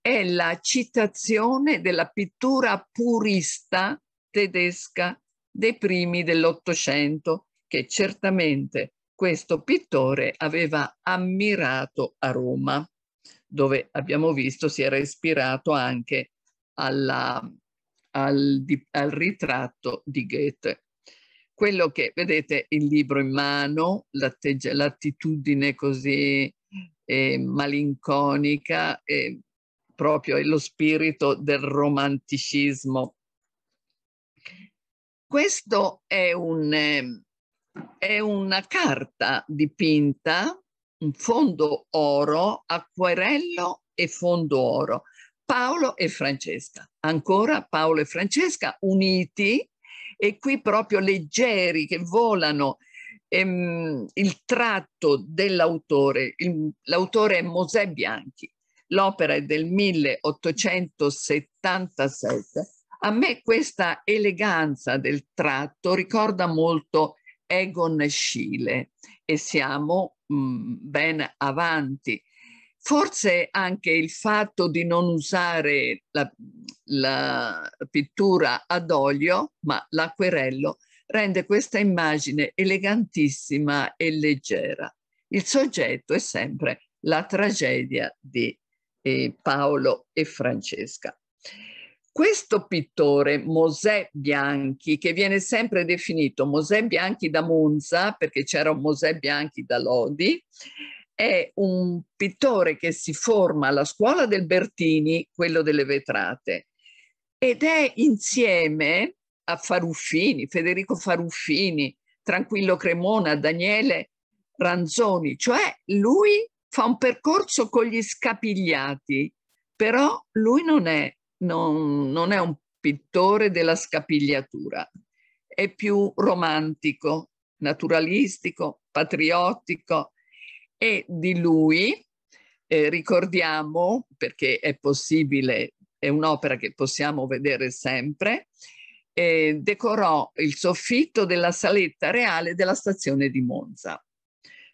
è la citazione della pittura purista tedesca dei primi dell'Ottocento, che certamente questo pittore aveva ammirato a Roma, dove abbiamo visto si era ispirato anche alla, al, al ritratto di Goethe quello che vedete il libro in mano, l'attitudine così eh, malinconica, eh, proprio è lo spirito del romanticismo. Questo è, un, eh, è una carta dipinta, un fondo oro, acquerello e fondo oro. Paolo e Francesca, ancora Paolo e Francesca uniti e qui proprio leggeri che volano ehm, il tratto dell'autore. l'autore è Mosè Bianchi l'opera è del 1877. A me questa eleganza del tratto ricorda molto Egon Schiele e siamo mh, mm, ben avanti. Forse anche il fatto di non usare la, la pittura ad olio, ma l'acquerello, rende questa immagine elegantissima e leggera. Il soggetto è sempre la tragedia di eh, Paolo e Francesca. Questo pittore, Mosè Bianchi, che viene sempre definito Mosè Bianchi da Monza, perché c'era un Mosè Bianchi da Lodi, è un pittore che si forma alla scuola del Bertini, quello delle vetrate, ed è insieme a Faruffini, Federico Faruffini, Tranquillo Cremona, Daniele Ranzoni, cioè lui fa un percorso con gli scapigliati, però lui non è, non, non è un pittore della scapigliatura, è più romantico, naturalistico, patriottico e di lui eh, ricordiamo, perché è possibile, è un'opera che possiamo vedere sempre, eh, decorò il soffitto della saletta reale della stazione di Monza.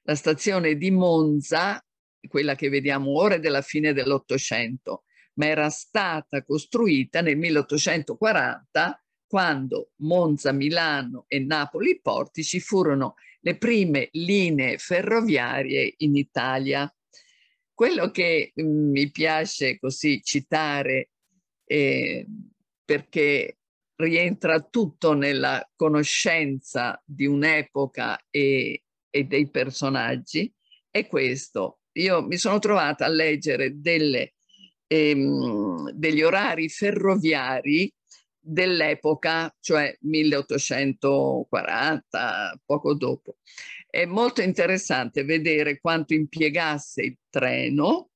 La stazione di Monza, quella che vediamo ora, è della fine dell'Ottocento, ma era stata costruita nel 1840 quando Monza, Milano e Napoli Portici furono le prime linee ferroviarie in Italia. Quello che mm, mi piace così citare eh, perché rientra tutto nella conoscenza di un'epoca e e dei personaggi è questo. Io mi sono trovata a leggere delle, ehm, degli orari ferroviari dell'epoca, cioè 1840, poco dopo. È molto interessante vedere quanto impiegasse il treno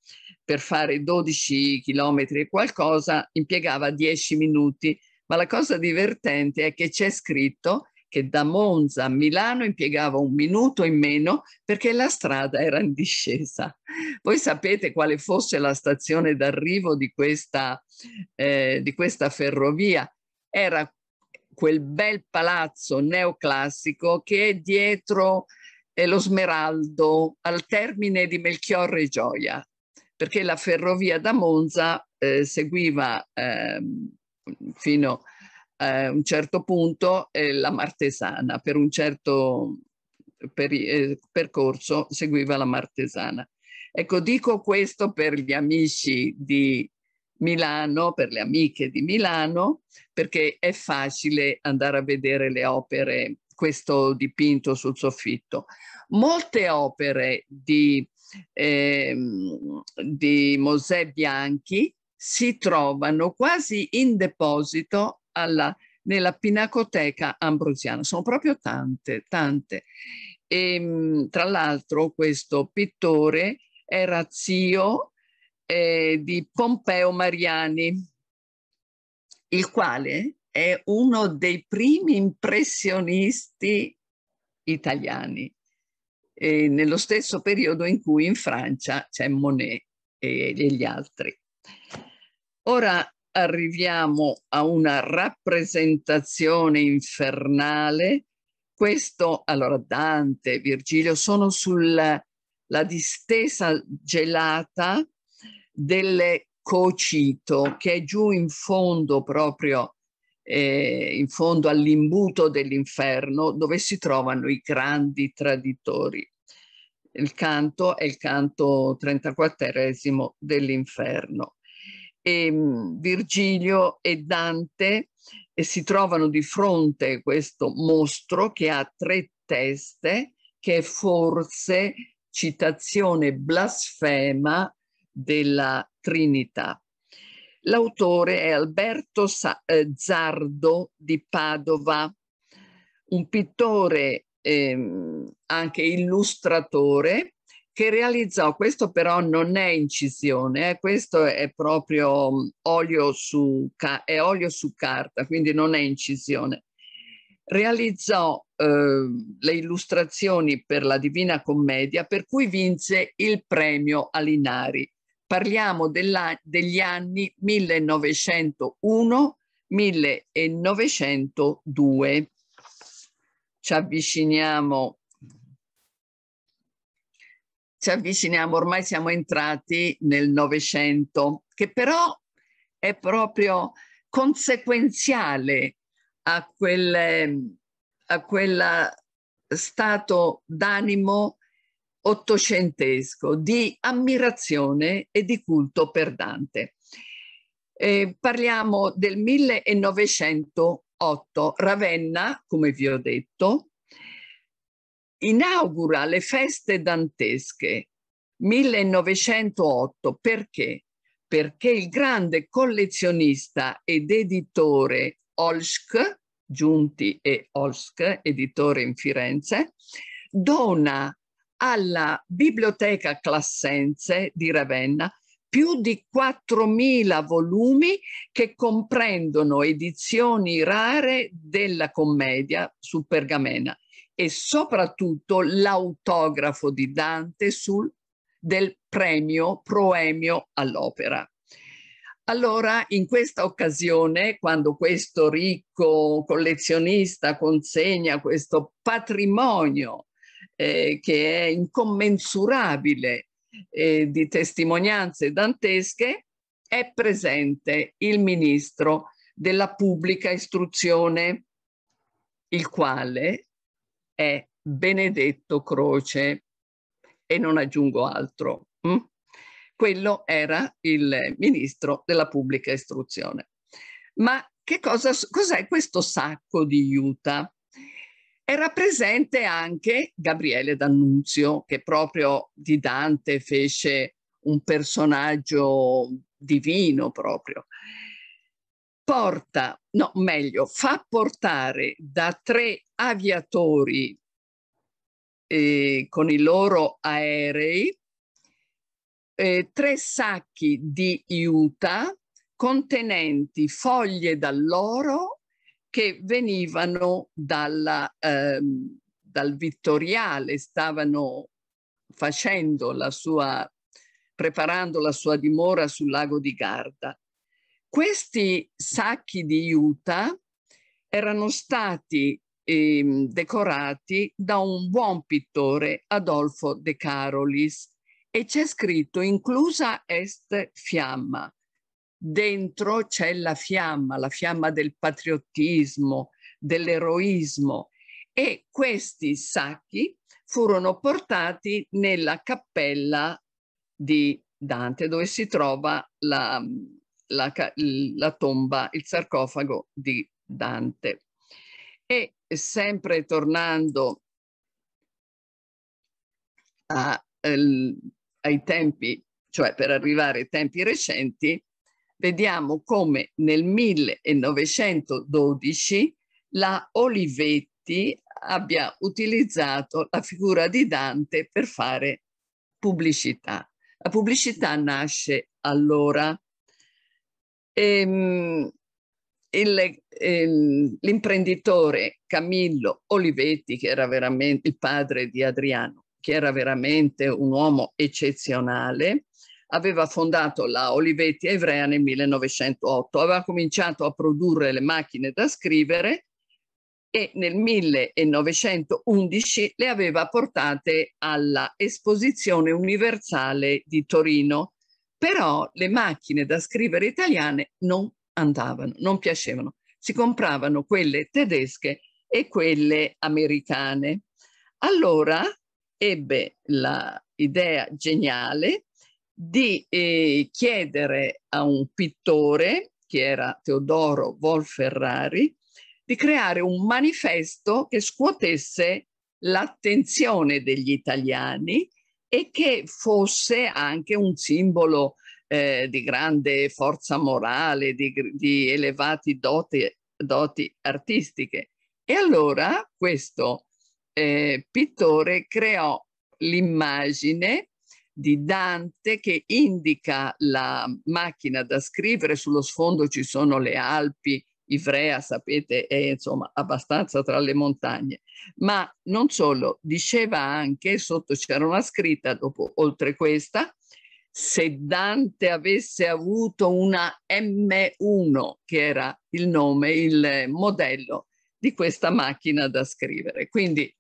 per fare 12 chilometri e qualcosa, impiegava 10 minuti, ma la cosa divertente è che c'è scritto che da Monza a Milano impiegava un minuto in meno perché la strada era in discesa. Voi sapete quale fosse la stazione d'arrivo di questa, eh, di questa ferrovia? Era quel bel palazzo neoclassico che è dietro eh, lo Smeraldo al termine di Melchiorre Gioia, perché la ferrovia da Monza eh, seguiva ehm, fino a a eh, un certo punto eh, la martesana, per un certo per, eh, percorso seguiva la martesana. Ecco, dico questo per gli amici di Milano, per le amiche di Milano, perché è facile andare a vedere le opere, questo dipinto sul soffitto. Molte opere di, eh, di Mosè Bianchi si trovano quasi in deposito alla, nella Pinacoteca Ambrosiana. Sono proprio tante, tante. E, ehm, tra l'altro questo pittore era zio eh, di Pompeo Mariani, il quale è uno dei primi impressionisti italiani, eh, nello stesso periodo in cui in Francia c'è Monet e gli altri. Ora, arriviamo a una rappresentazione infernale. Questo, allora Dante, e Virgilio, sono sulla distesa gelata del cocito che è giù in fondo proprio eh, in fondo all'imbuto dell'inferno dove si trovano i grandi traditori. Il canto è il canto 34 dell'inferno e ehm, Virgilio e Dante e si trovano di fronte a questo mostro che ha tre teste, che è forse citazione blasfema della Trinità. L'autore è Alberto Sa- eh, Zardo di Padova, un pittore eh, anche illustratore che realizzò, questo però non è incisione, eh, questo è proprio mm, olio su, è olio su carta, quindi non è incisione. Realizzò eh, le illustrazioni per la Divina Commedia, per cui vinse il premio Alinari. Parliamo degli anni 1901-1902. Ci avviciniamo ci avviciniamo, ormai siamo entrati nel Novecento, che però è proprio conseguenziale a, quel, a quella stato d'animo ottocentesco di ammirazione e di culto per Dante. Eh, parliamo del 1908, Ravenna, come vi ho detto, inaugura le feste dantesche 1908 perché? Perché il grande collezionista ed editore Olsk, Giunti e Olsk, editore in Firenze, dona alla Biblioteca Classense di Ravenna più di 4.000 volumi che comprendono edizioni rare della commedia su pergamena e soprattutto l'autografo di Dante sul, del premio Proemio all'opera. Allora, in questa occasione, quando questo ricco collezionista consegna questo patrimonio eh, che è incommensurabile eh, di testimonianze dantesche, è presente il ministro della pubblica istruzione, il quale è Benedetto Croce e non aggiungo altro. Hm? Quello era il ministro della pubblica istruzione. Ma che cosa, cos'è questo sacco di Iuta? Era presente anche Gabriele D'Annunzio, che proprio di Dante fece un personaggio divino proprio. Porta, no, meglio, fa portare da tre aviatori eh, con i loro aerei, eh, tre sacchi di iuta contenenti foglie d'alloro che venivano dalla, ehm, dal Vittoriale, stavano facendo la sua, preparando la sua dimora sul lago di Garda. Questi sacchi di iuta erano stati eh, decorati da un buon pittore, Adolfo De Carolis, e c'è scritto inclusa est fiamma. Dentro c'è la fiamma, la fiamma del patriottismo, dell'eroismo e questi sacchi furono portati nella cappella di Dante dove si trova la, la, la tomba, il sarcofago di Dante. E sempre tornando a, ehm, ai tempi, cioè per arrivare ai tempi recenti, vediamo come nel 1912 la Olivetti abbia utilizzato la figura di Dante per fare pubblicità. La pubblicità nasce allora. E, ehm, il, il, l'imprenditore Camillo Olivetti, che era veramente il padre di Adriano, che era veramente un uomo eccezionale, aveva fondato la Olivetti Evrea nel 1908, aveva cominciato a produrre le macchine da scrivere e nel 1911 le aveva portate alla Esposizione Universale di Torino. Però le macchine da scrivere italiane non andavano, non piacevano. Si compravano quelle tedesche e quelle americane. Allora ebbe l'idea geniale di eh, chiedere a un pittore, che era Teodoro Volferrari, di creare un manifesto che scuotesse l'attenzione degli italiani e che fosse anche un simbolo eh, di grande forza morale, di, di elevati doti, doti, artistiche. E allora questo eh, pittore creò l'immagine di Dante che indica la macchina da scrivere, sullo sfondo ci sono le Alpi, Ivrea, sapete, è insomma abbastanza tra le montagne, ma non solo, diceva anche, sotto c'era una scritta, dopo oltre questa, se Dante avesse avuto una M1, che era il nome, il modello di questa macchina da scrivere. Quindi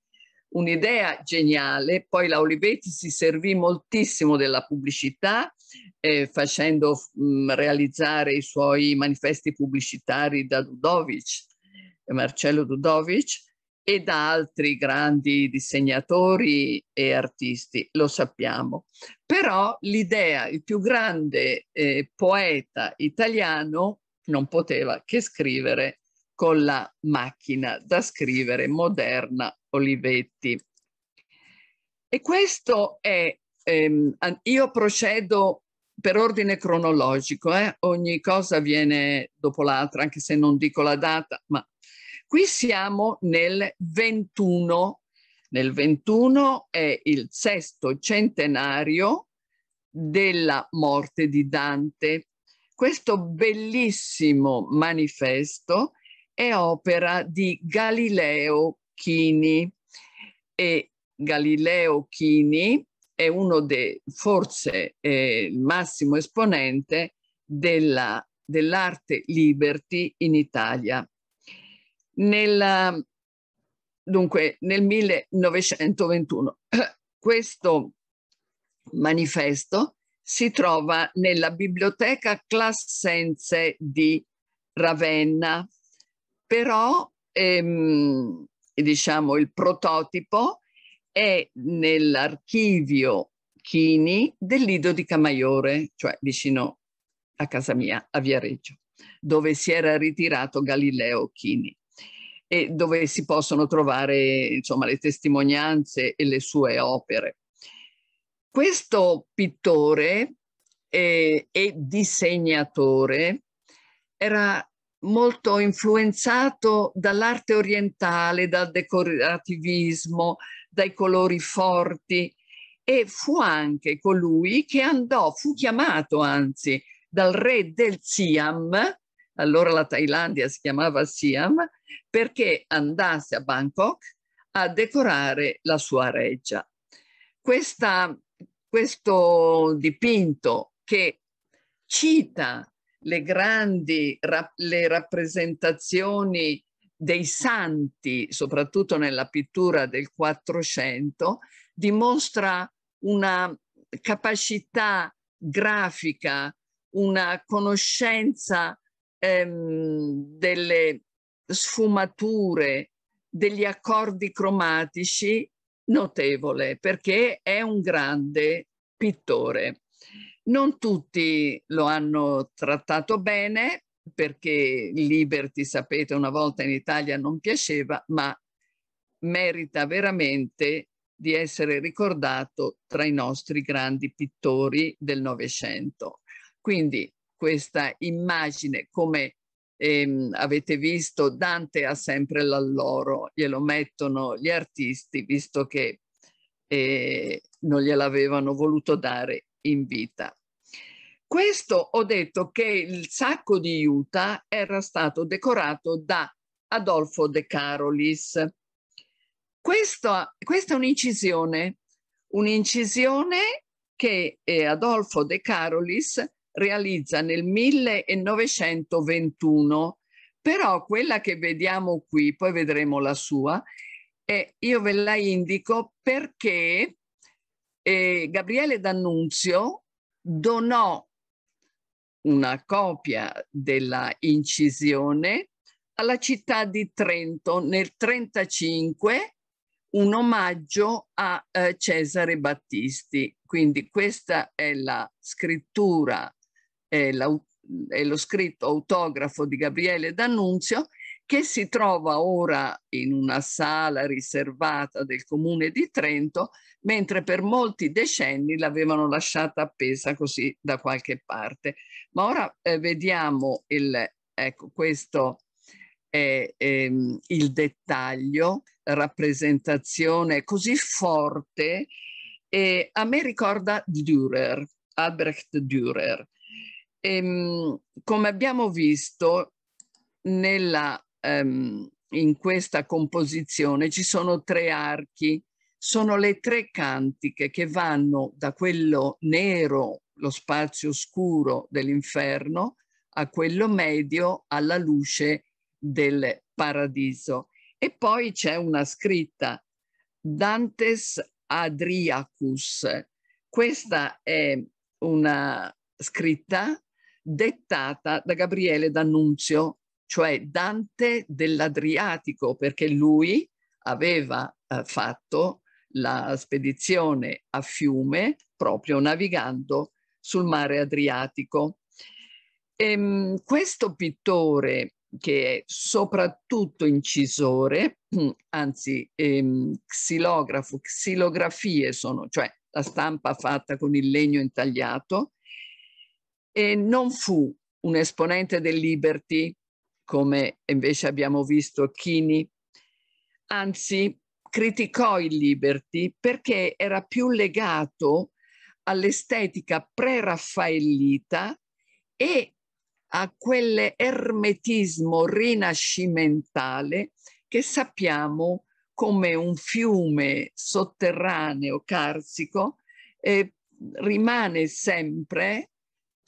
un'idea geniale, poi la Olivetti si servì moltissimo della pubblicità eh, facendo mh, mm, realizzare i suoi manifesti pubblicitari da Dudovic, Marcello Dudovic, e da altri grandi disegnatori e artisti, lo sappiamo. Però l'idea, il più grande eh, poeta italiano non poteva che scrivere con la macchina da scrivere moderna Olivetti. E questo è, ehm, io procedo per ordine cronologico, eh? ogni cosa viene dopo l'altra, anche se non dico la data, ma Qui siamo nel 21. Nel 21 è il sesto centenario della morte di Dante. Questo bellissimo manifesto è opera di Galileo Chini e Galileo Chini è uno dei, forse eh, il massimo esponente dell'arte liberty in Italia. Nel, dunque, nel 1921 (clears throat) questo manifesto si trova nella biblioteca Classense di Ravenna, però ehm, diciamo il prototipo è nell'archivio Chini del Lido di Camaiore, cioè vicino a casa mia, a Viareggio, dove si era ritirato Galileo Chini e dove si possono trovare insomma, le testimonianze e le sue opere. Questo pittore e, eh, e disegnatore era molto influenzato dall'arte orientale, dal decorativismo, dai colori forti e fu anche colui che andò, fu chiamato anzi dal re del Siam allora la Thailandia si chiamava Siam, perché andasse a Bangkok a decorare la sua reggia. Questa, questo dipinto che cita le grandi le rappresentazioni dei santi, soprattutto nella pittura del Quattrocento, dimostra una capacità grafica, una conoscenza ehm, delle sfumature degli accordi cromatici notevole perché è un grande pittore. Non tutti lo hanno trattato bene perché Liberty, sapete, una volta in Italia non piaceva, ma merita veramente di essere ricordato tra i nostri grandi pittori del Novecento. Quindi questa immagine, come ehm, avete visto, Dante ha sempre l'alloro, glielo mettono gli artisti, visto che eh, non gliel'avevano voluto dare in vita. Questo ho detto che il sacco di Utah era stato decorato da Adolfo De Carolis. Questa, questa è un'incisione, un'incisione che eh, Adolfo De Carolis realizza nel 1921, però quella che vediamo qui, poi vedremo la sua, e io ve la indico perché eh, Gabriele D'Annunzio donò una copia della incisione alla città di Trento nel 1935 un omaggio a eh, Cesare Battisti. Quindi questa è la scrittura è, è lo scritto autografo di Gabriele D'Annunzio, che si trova ora in una sala riservata del comune di Trento, mentre per molti decenni l'avevano lasciata appesa così da qualche parte. Ma ora eh, vediamo il, ecco, questo è, è, ehm, il dettaglio, rappresentazione così forte e a me ricorda Dürer, Albrecht Dürer e, ehm, come abbiamo visto, nella, um, in questa composizione ci sono tre archi, sono le tre cantiche che vanno da quello nero, lo spazio scuro dell'inferno, a quello medio, alla luce del paradiso. E poi c'è una scritta, Dantes Adriacus. Questa è una scritta dettata da Gabriele D'Annunzio, cioè Dante dell'Adriatico, perché lui aveva eh, fatto la spedizione a fiume proprio navigando sul mare Adriatico. E, ehm, questo pittore che è soprattutto incisore, (clears throat) anzi ehm, xilografo, xilografie sono, cioè la stampa fatta con il legno intagliato, e non fu un esponente del Liberty, come invece abbiamo visto Chini, anzi criticò il Liberty perché era più legato all'estetica pre-raffaellita e a quell'ermetismo rinascimentale che sappiamo come un fiume sotterraneo carsico eh, rimane sempre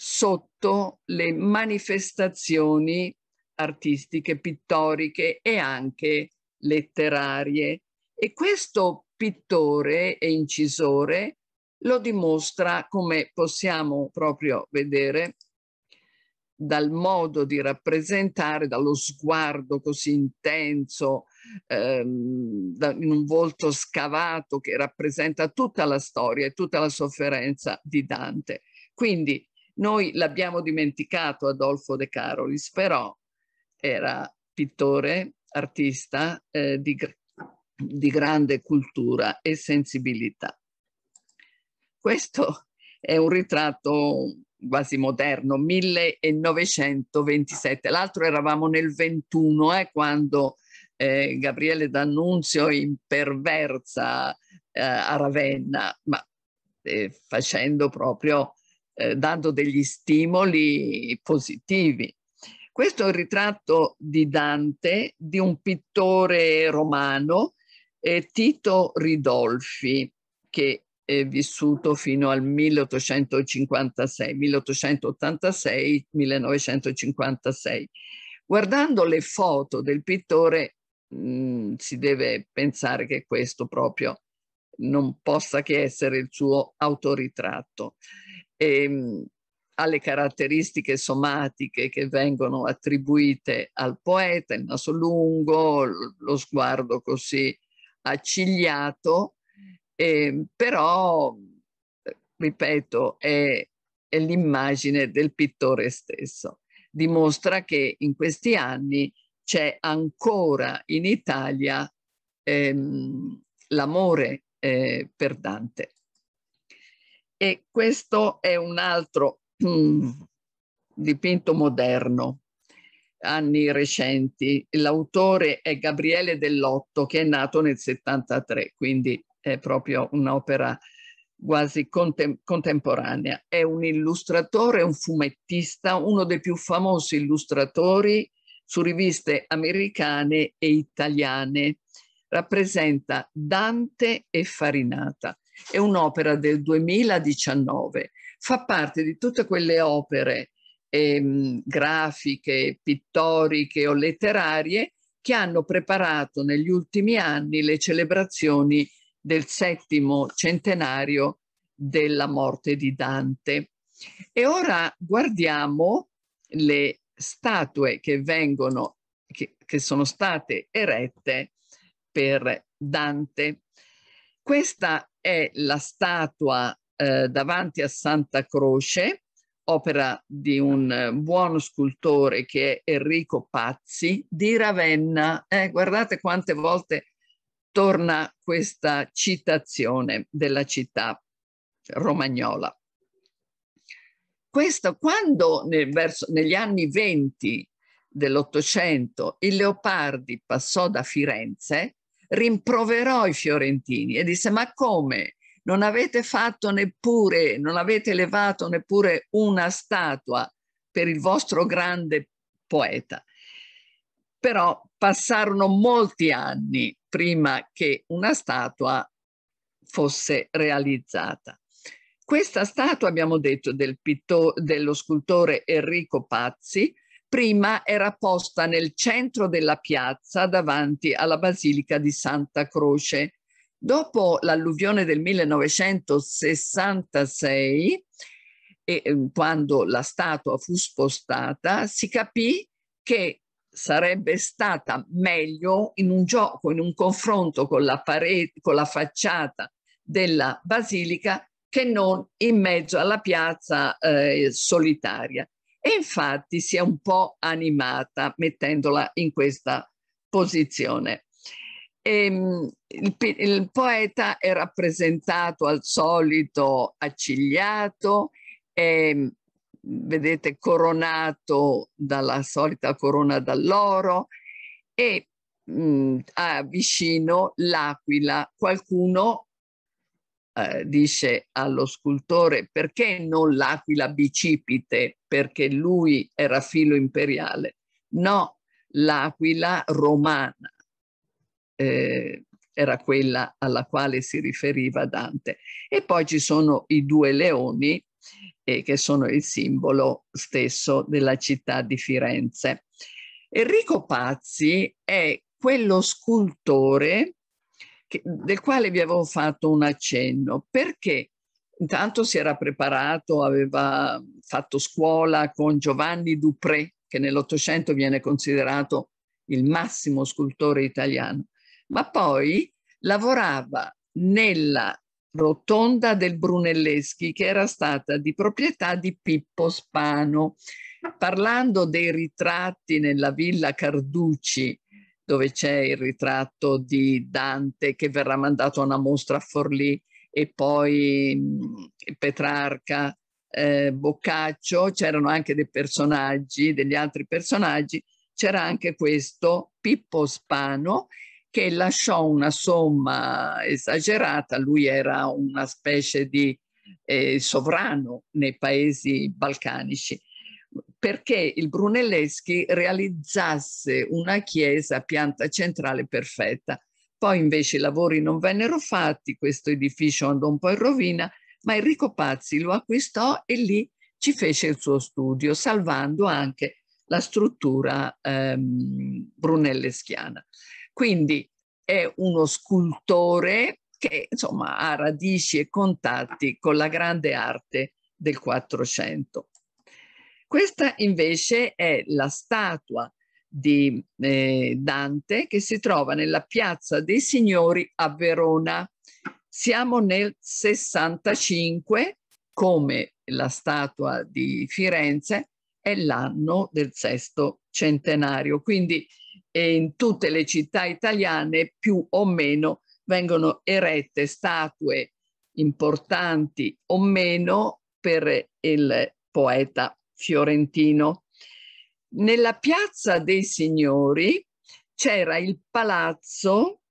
sotto le manifestazioni artistiche, pittoriche e anche letterarie. E questo pittore e incisore lo dimostra, come possiamo proprio vedere, dal modo di rappresentare, dallo sguardo così intenso, ehm, da, in un volto scavato che rappresenta tutta la storia e tutta la sofferenza di Dante. Quindi noi l'abbiamo dimenticato Adolfo De Carolis, però era pittore, artista eh, di, di grande cultura e sensibilità. Questo è un ritratto quasi moderno, 1927. L'altro eravamo nel 21, eh, quando eh, Gabriele D'Annunzio imperversa eh, a Ravenna, ma eh, facendo proprio eh, dando degli stimoli positivi. Questo è il ritratto di Dante, di un pittore romano, eh, Tito Ridolfi, che è vissuto fino al 1856, 1886-1956. Guardando le foto del pittore mh, mm, si deve pensare che questo proprio non possa che essere il suo autoritratto e, ehm, alle caratteristiche somatiche che vengono attribuite al poeta, il naso lungo, lo sguardo così accigliato, eh, però, ripeto, è, è l'immagine del pittore stesso. Dimostra che in questi anni c'è ancora in Italia ehm, l'amore eh, per Dante. E questo è un altro mm, dipinto moderno, anni recenti. L'autore è Gabriele Dell'Otto, che è nato nel 73, quindi è proprio un'opera quasi contem contemporanea. È un illustratore, un fumettista, uno dei più famosi illustratori su riviste americane e italiane. Rappresenta Dante e Farinata è un'opera del 2019, fa parte di tutte quelle opere ehm, grafiche, pittoriche o letterarie che hanno preparato negli ultimi anni le celebrazioni del settimo centenario della morte di Dante. E ora guardiamo le statue che vengono, che, che sono state erette per Dante. Questa è la statua eh, davanti a Santa Croce, opera di un eh, buono scultore che è Enrico Pazzi di Ravenna. Eh, guardate quante volte torna questa citazione della città romagnola. Questo, quando nel verso, negli anni 20 dell'Ottocento il Leopardi passò da Firenze, rimproverò i fiorentini e disse ma come? Non avete fatto neppure, non avete levato neppure una statua per il vostro grande poeta. Però passarono molti anni prima che una statua fosse realizzata. Questa statua, abbiamo detto, del dello scultore Enrico Pazzi prima era posta nel centro della piazza davanti alla Basilica di Santa Croce. Dopo l'alluvione del 1966, e, ehm, quando la statua fu spostata, si capì che sarebbe stata meglio in un gioco, in un confronto con la, parete, con la facciata della basilica che non in mezzo alla piazza eh, solitaria e infatti si è un po' animata mettendola in questa posizione. E, ehm, il, il poeta è rappresentato al solito accigliato, e, ehm, vedete coronato dalla solita corona d'alloro e mh, ha vicino l'aquila, qualcuno eh, disse allo scultore perché non l'aquila bicipite perché lui era filo imperiale. No, l'aquila romana eh, era quella alla quale si riferiva Dante. E poi ci sono i due leoni eh, che sono il simbolo stesso della città di Firenze. Enrico Pazzi è quello scultore che, del quale vi avevo fatto un accenno, perché intanto si era preparato, aveva fatto scuola con Giovanni Dupré, che nell'Ottocento viene considerato il massimo scultore italiano, ma poi lavorava nella rotonda del Brunelleschi che era stata di proprietà di Pippo Spano. Parlando dei ritratti nella villa Carducci dove c'è il ritratto di Dante che verrà mandato a una mostra a Forlì e poi mh, Petrarca, eh, Boccaccio, c'erano anche dei personaggi, degli altri personaggi, c'era anche questo Pippo Spano che lasciò una somma esagerata, lui era una specie di eh, sovrano nei paesi balcanici perché il Brunelleschi realizzasse una chiesa a pianta centrale perfetta. Poi invece i lavori non vennero fatti, questo edificio andò un po' in rovina, ma Enrico Pazzi lo acquistò e lì ci fece il suo studio, salvando anche la struttura ehm, brunelleschiana. Quindi è uno scultore che insomma ha radici e contatti con la grande arte del Quattrocento. Questa invece è la statua di eh, Dante che si trova nella piazza dei Signori a Verona. Siamo nel 65, come la statua di Firenze, è l'anno del sesto centenario, quindi eh, in tutte le città italiane più o meno vengono erette statue importanti o meno per il poeta fiorentino. Nella piazza dei signori c'era il palazzo,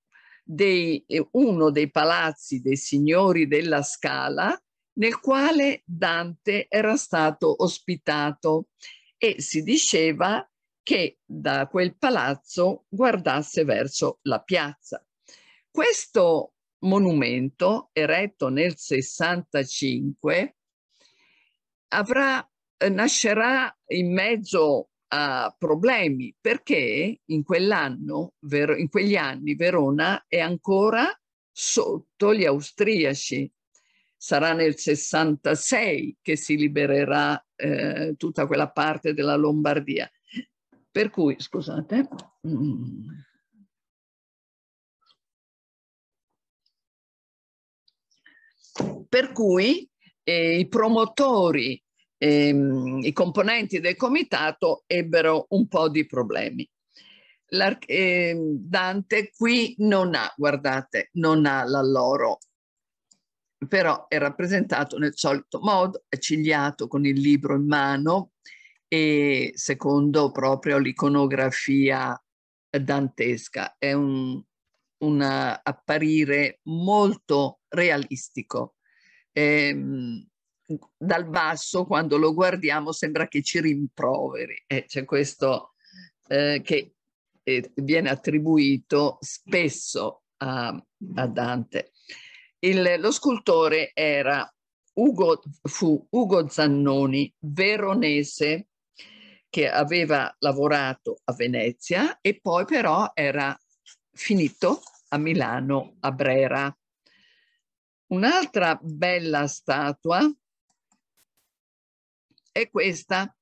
dei, eh, uno dei palazzi dei signori della Scala, nel quale Dante era stato ospitato e si diceva che da quel palazzo guardasse verso la piazza. Questo monumento, eretto nel 65, avrà nascerà in mezzo a problemi perché in quell'anno, in quegli anni Verona è ancora sotto gli austriaci. Sarà nel 66 che si libererà eh, tutta quella parte della Lombardia. Per cui, scusate. Mm. Per cui eh, i promotori ehm, i componenti del comitato ebbero un po' di problemi. Ehm, Dante qui non ha, guardate, non ha l'alloro, però è rappresentato nel solito modo, è cigliato con il libro in mano e secondo proprio l'iconografia dantesca. È un, un apparire molto realistico. Ehm, dal basso quando lo guardiamo sembra che ci rimproveri. Eh, c'è questo eh, che eh, viene attribuito spesso a, a Dante. Il, lo scultore era Ugo, fu Ugo Zannoni, veronese, che aveva lavorato a Venezia e poi però era finito a Milano, a Brera. Un'altra bella statua è questa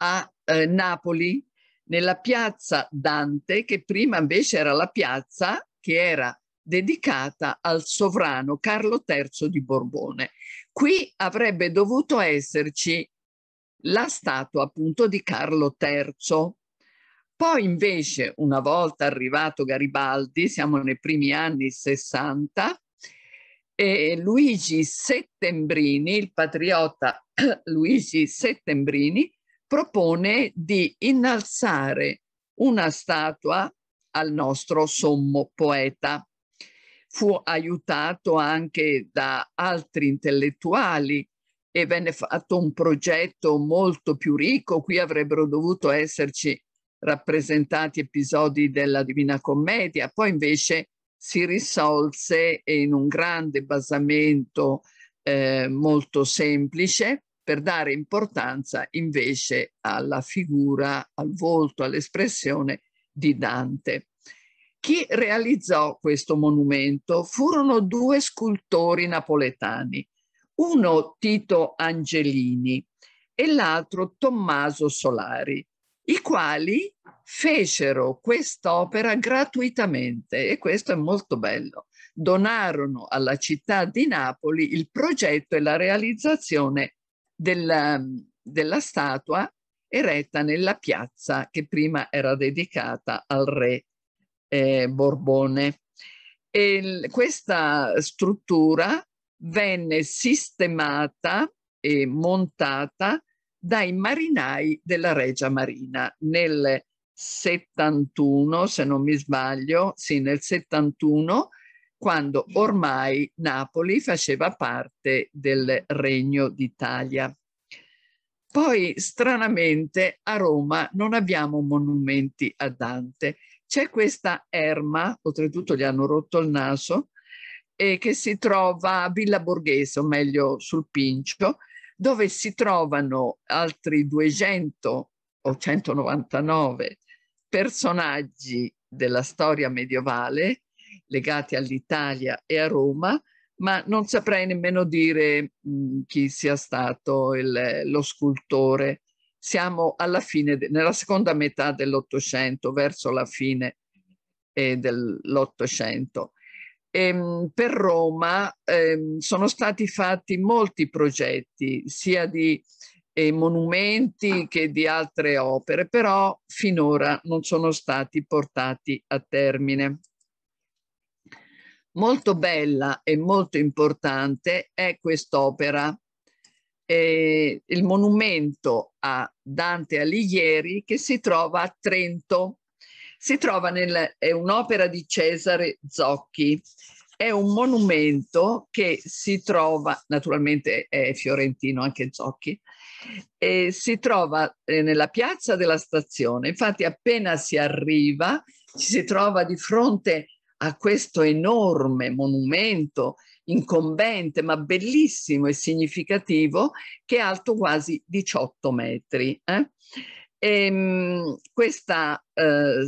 a eh, Napoli, nella piazza Dante, che prima invece era la piazza che era dedicata al sovrano Carlo III di Borbone. Qui avrebbe dovuto esserci la statua appunto di Carlo III. Poi invece, una volta arrivato Garibaldi, siamo nei primi anni 60, e Luigi Settembrini, il patriota (clears throat) Luigi Settembrini, propone di innalzare una statua al nostro sommo poeta. Fu aiutato anche da altri intellettuali e venne fatto un progetto molto più ricco. Qui avrebbero dovuto esserci rappresentati episodi della Divina Commedia, poi invece si risolse in un grande basamento eh, molto semplice per dare importanza invece alla figura, al volto, all'espressione di Dante. Chi realizzò questo monumento furono due scultori napoletani, uno Tito Angelini e l'altro Tommaso Solari, i quali fecero quest'opera gratuitamente e questo è molto bello. Donarono alla città di Napoli il progetto e la realizzazione della, della statua eretta nella piazza che prima era dedicata al re eh, Borbone. E questa struttura venne sistemata e montata dai marinai della Regia Marina nel 71, se non mi sbaglio, sì, nel 71, quando ormai Napoli faceva parte del Regno d'Italia. Poi, stranamente, a Roma non abbiamo monumenti a Dante. C'è questa erma, oltretutto gli hanno rotto il naso, e che si trova a Villa Borghese, o meglio sul Pincio, dove si trovano altri 200 o 199 personaggi della storia medievale legati all'Italia e a Roma, ma non saprei nemmeno dire mh, mm, chi sia stato il, lo scultore. Siamo alla fine, nella seconda metà dell'Ottocento, verso la fine eh, dell'Ottocento. Ehm, per Roma eh, sono stati fatti molti progetti, sia di e monumenti ah. che di altre opere, però finora non sono stati portati a termine. Molto bella e molto importante è quest'opera, il monumento a Dante Alighieri che si trova a Trento. Si trova nel, è un'opera di Cesare Zocchi è un monumento che si trova, naturalmente è fiorentino anche Zocchi, e si trova eh, nella piazza della stazione. Infatti appena si arriva ci si trova di fronte a questo enorme monumento incombente ma bellissimo e significativo che è alto quasi 18 metri. Eh? E, ehm, questa, eh,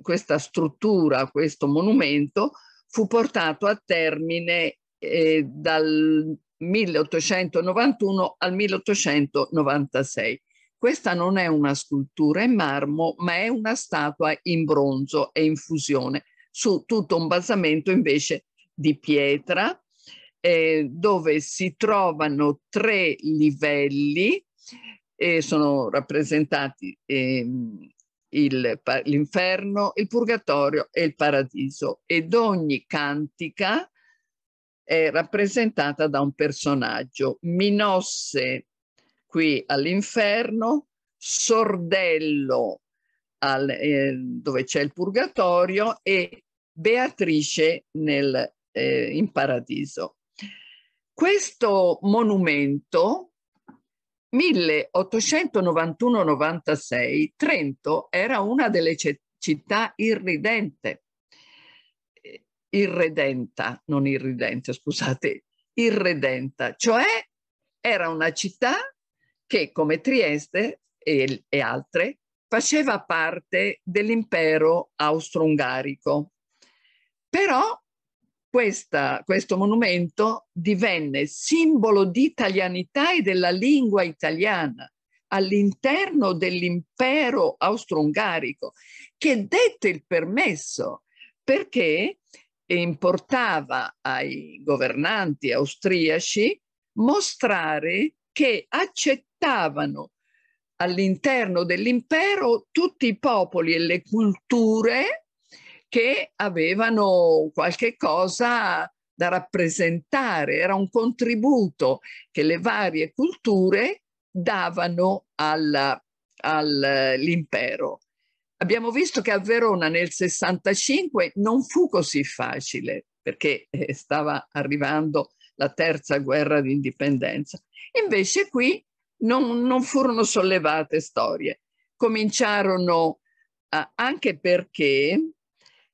questa struttura, questo monumento fu portato a termine eh, dal 1891 al 1896. Questa non è una scultura in marmo, ma è una statua in bronzo e in fusione su tutto un basamento invece di pietra, eh, dove si trovano tre livelli, eh, sono rappresentati eh, l'inferno, il purgatorio e il paradiso ed ogni cantica è rappresentata da un personaggio, Minosse qui all'inferno, Sordello al, eh, dove c'è il purgatorio e Beatrice nel, eh, in paradiso. Questo monumento, 1891-96, Trento era una delle città irridente irredenta, non irridente, scusate, irredenta, cioè era una città che come Trieste e, e altre faceva parte dell'impero austro-ungarico. Però questa, questo monumento divenne simbolo di italianità e della lingua italiana all'interno dell'impero austro-ungarico che dette il permesso perché e importava ai governanti austriaci mostrare che accettavano all'interno dell'impero tutti i popoli e le culture che avevano qualche cosa da rappresentare, era un contributo che le varie culture davano all'impero. All Abbiamo visto che a Verona nel 65 non fu così facile perché eh, stava arrivando la terza guerra d'indipendenza. Invece qui non, non furono sollevate storie. Cominciarono a, anche perché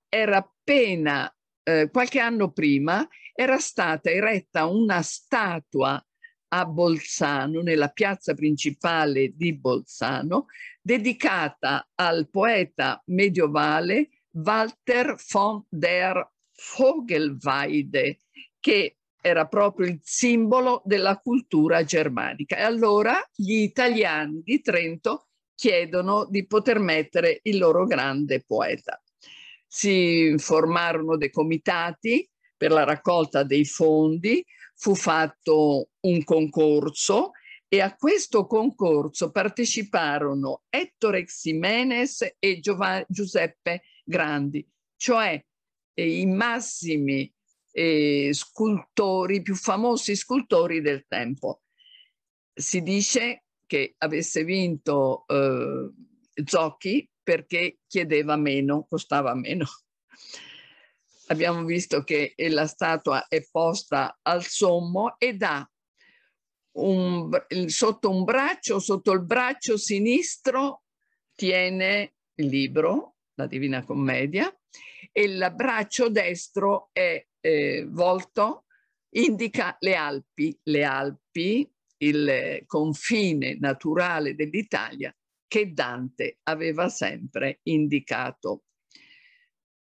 era appena eh, qualche anno prima era stata eretta una statua a Bolzano, nella piazza principale di Bolzano, dedicata al poeta medievale Walter von der Vogelweide, che era proprio il simbolo della cultura germanica. E allora gli italiani di Trento chiedono di poter mettere il loro grande poeta. Si formarono dei comitati per la raccolta dei fondi, fu fatto un concorso e a questo concorso parteciparono Ettore Ximenes e Giova Giuseppe Grandi, cioè eh, i massimi eh, scultori, i più famosi scultori del tempo. Si dice che avesse vinto eh, Zocchi perché chiedeva meno, costava meno. Abbiamo visto che la statua è posta al sommo ed ha un, sotto un braccio, sotto il braccio sinistro tiene il libro, la Divina Commedia, e il braccio destro è eh, volto, indica le Alpi, le Alpi, il confine naturale dell'Italia che Dante aveva sempre indicato.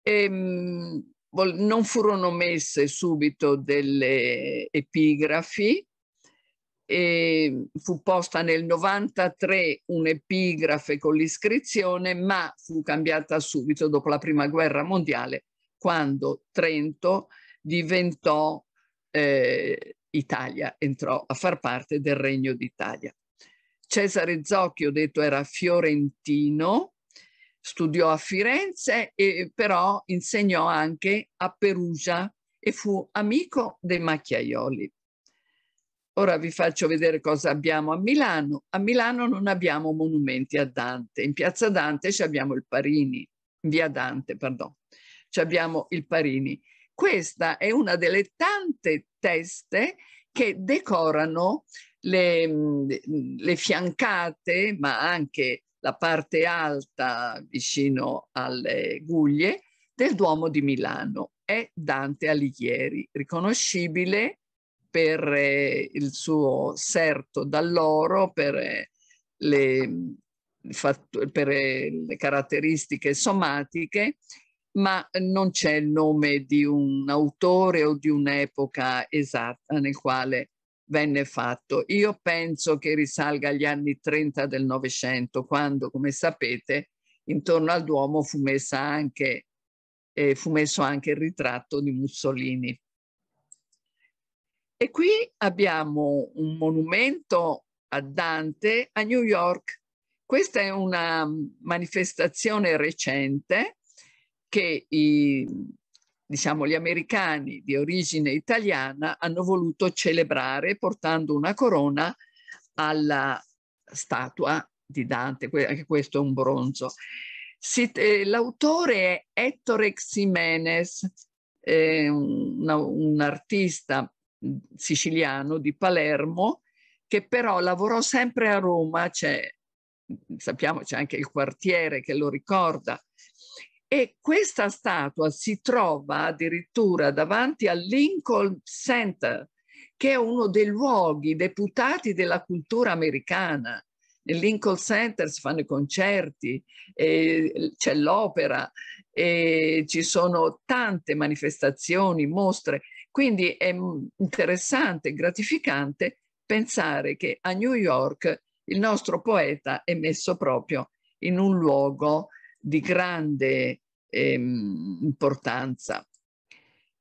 E, ehm, non furono messe subito delle epigrafi, e ehm, fu posta nel 93 un'epigrafe con l'iscrizione, ma fu cambiata subito dopo la prima guerra mondiale, quando Trento diventò eh, Italia, entrò a far parte del Regno d'Italia. Cesare Zocchi, ho detto, era fiorentino, studiò a Firenze, e, però insegnò anche a Perugia e fu amico dei Macchiaioli. Ora vi faccio vedere cosa abbiamo a Milano. A Milano non abbiamo monumenti a Dante. In piazza Dante abbiamo il Parini, via Dante, pardon, abbiamo il Parini. Questa è una delle tante teste che decorano le, le fiancate, ma anche la parte alta vicino alle guglie del Duomo di Milano. È Dante Alighieri, riconoscibile per eh, il suo serto dall'oro, per, eh, le, per eh, le caratteristiche somatiche, ma non c'è il nome di un autore o di un'epoca esatta nel quale venne fatto. Io penso che risalga agli anni 30 del Novecento, quando, come sapete, intorno al Duomo fu, anche, eh, fu messo anche il ritratto di Mussolini. E qui abbiamo un monumento a Dante a New York. Questa è una manifestazione recente che i, diciamo, gli americani di origine italiana hanno voluto celebrare portando una corona alla statua di Dante, anche questo è un bronzo. Eh, l'autore è Ettore Ximenes, un, un artista siciliano di Palermo, che però lavorò sempre a Roma, c'è, sappiamo c'è anche il quartiere che lo ricorda, e questa statua si trova addirittura davanti al Lincoln Center, che è uno dei luoghi deputati della cultura americana. Nel Lincoln Center si fanno i concerti, c'è l'opera, ci sono tante manifestazioni, mostre. Quindi è mm, interessante, gratificante pensare che a New York il nostro poeta è messo proprio in un luogo di grande ehm, importanza.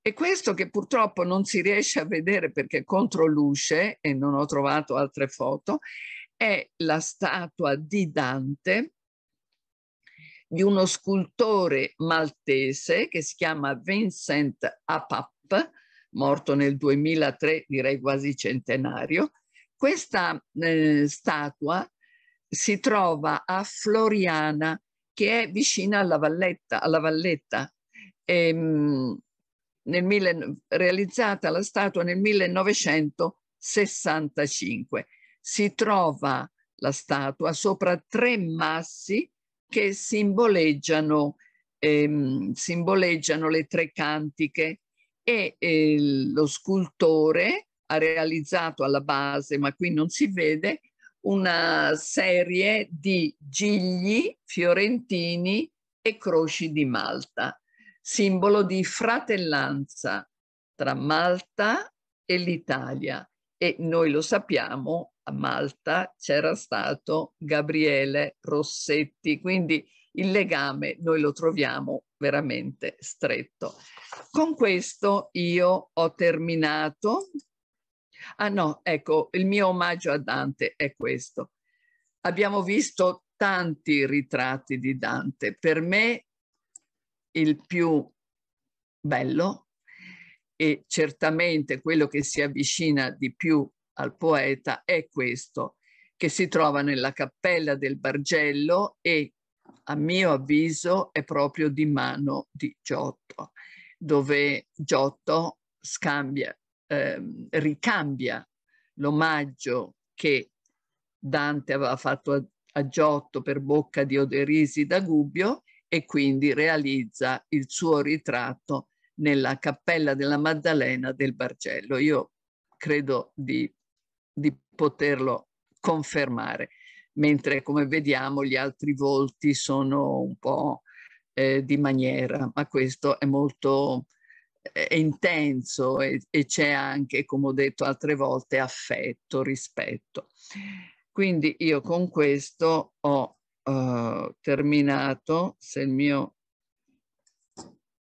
E questo che purtroppo non si riesce a vedere perché contro luce, e non ho trovato altre foto, è la statua di Dante di uno scultore maltese che si chiama Vincent Apap, morto nel 2003, direi quasi centenario, questa eh, statua si trova a Floriana, che è vicina alla Valletta, alla Valletta. E, ehm, mille, realizzata la statua nel 1965. Si trova la statua sopra tre massi che simboleggiano, ehm, simboleggiano le tre cantiche e eh, lo scultore ha realizzato alla base, ma qui non si vede, una serie di gigli fiorentini e croci di Malta, simbolo di fratellanza tra Malta e l'Italia. E noi lo sappiamo, a Malta c'era stato Gabriele Rossetti, quindi il legame noi lo troviamo veramente stretto. Con questo io ho terminato. Ah no, ecco, il mio omaggio a Dante è questo. Abbiamo visto tanti ritratti di Dante. Per me il più bello e certamente quello che si avvicina di più al poeta è questo, che si trova nella cappella del Bargello e a mio avviso è proprio di mano di Giotto, dove Giotto scambia, ehm, ricambia l'omaggio che Dante aveva fatto a, a Giotto per bocca di Oderisi da Gubbio e quindi realizza il suo ritratto nella Cappella della Maddalena del Bargello. Io credo di, di poterlo confermare mentre come vediamo gli altri volti sono un po' eh, di maniera, ma questo è molto è intenso e, e c'è anche, come ho detto altre volte, affetto, rispetto. Quindi io con questo ho uh, terminato, se il mio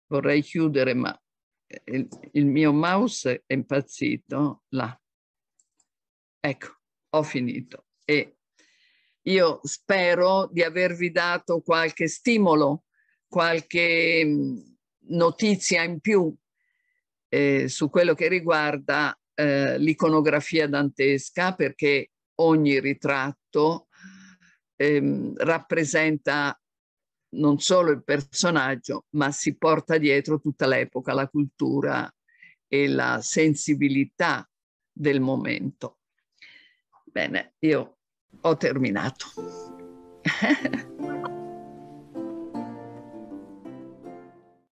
vorrei chiudere, ma il, il mio mouse è impazzito, là. Ecco, ho finito e io spero di avervi dato qualche stimolo, qualche mm, notizia in più eh, su quello che riguarda eh, l'iconografia dantesca, perché ogni ritratto ehm, rappresenta non solo il personaggio, ma si porta dietro tutta l'epoca, la cultura e la sensibilità del momento. Bene, io ho terminato. (laughs)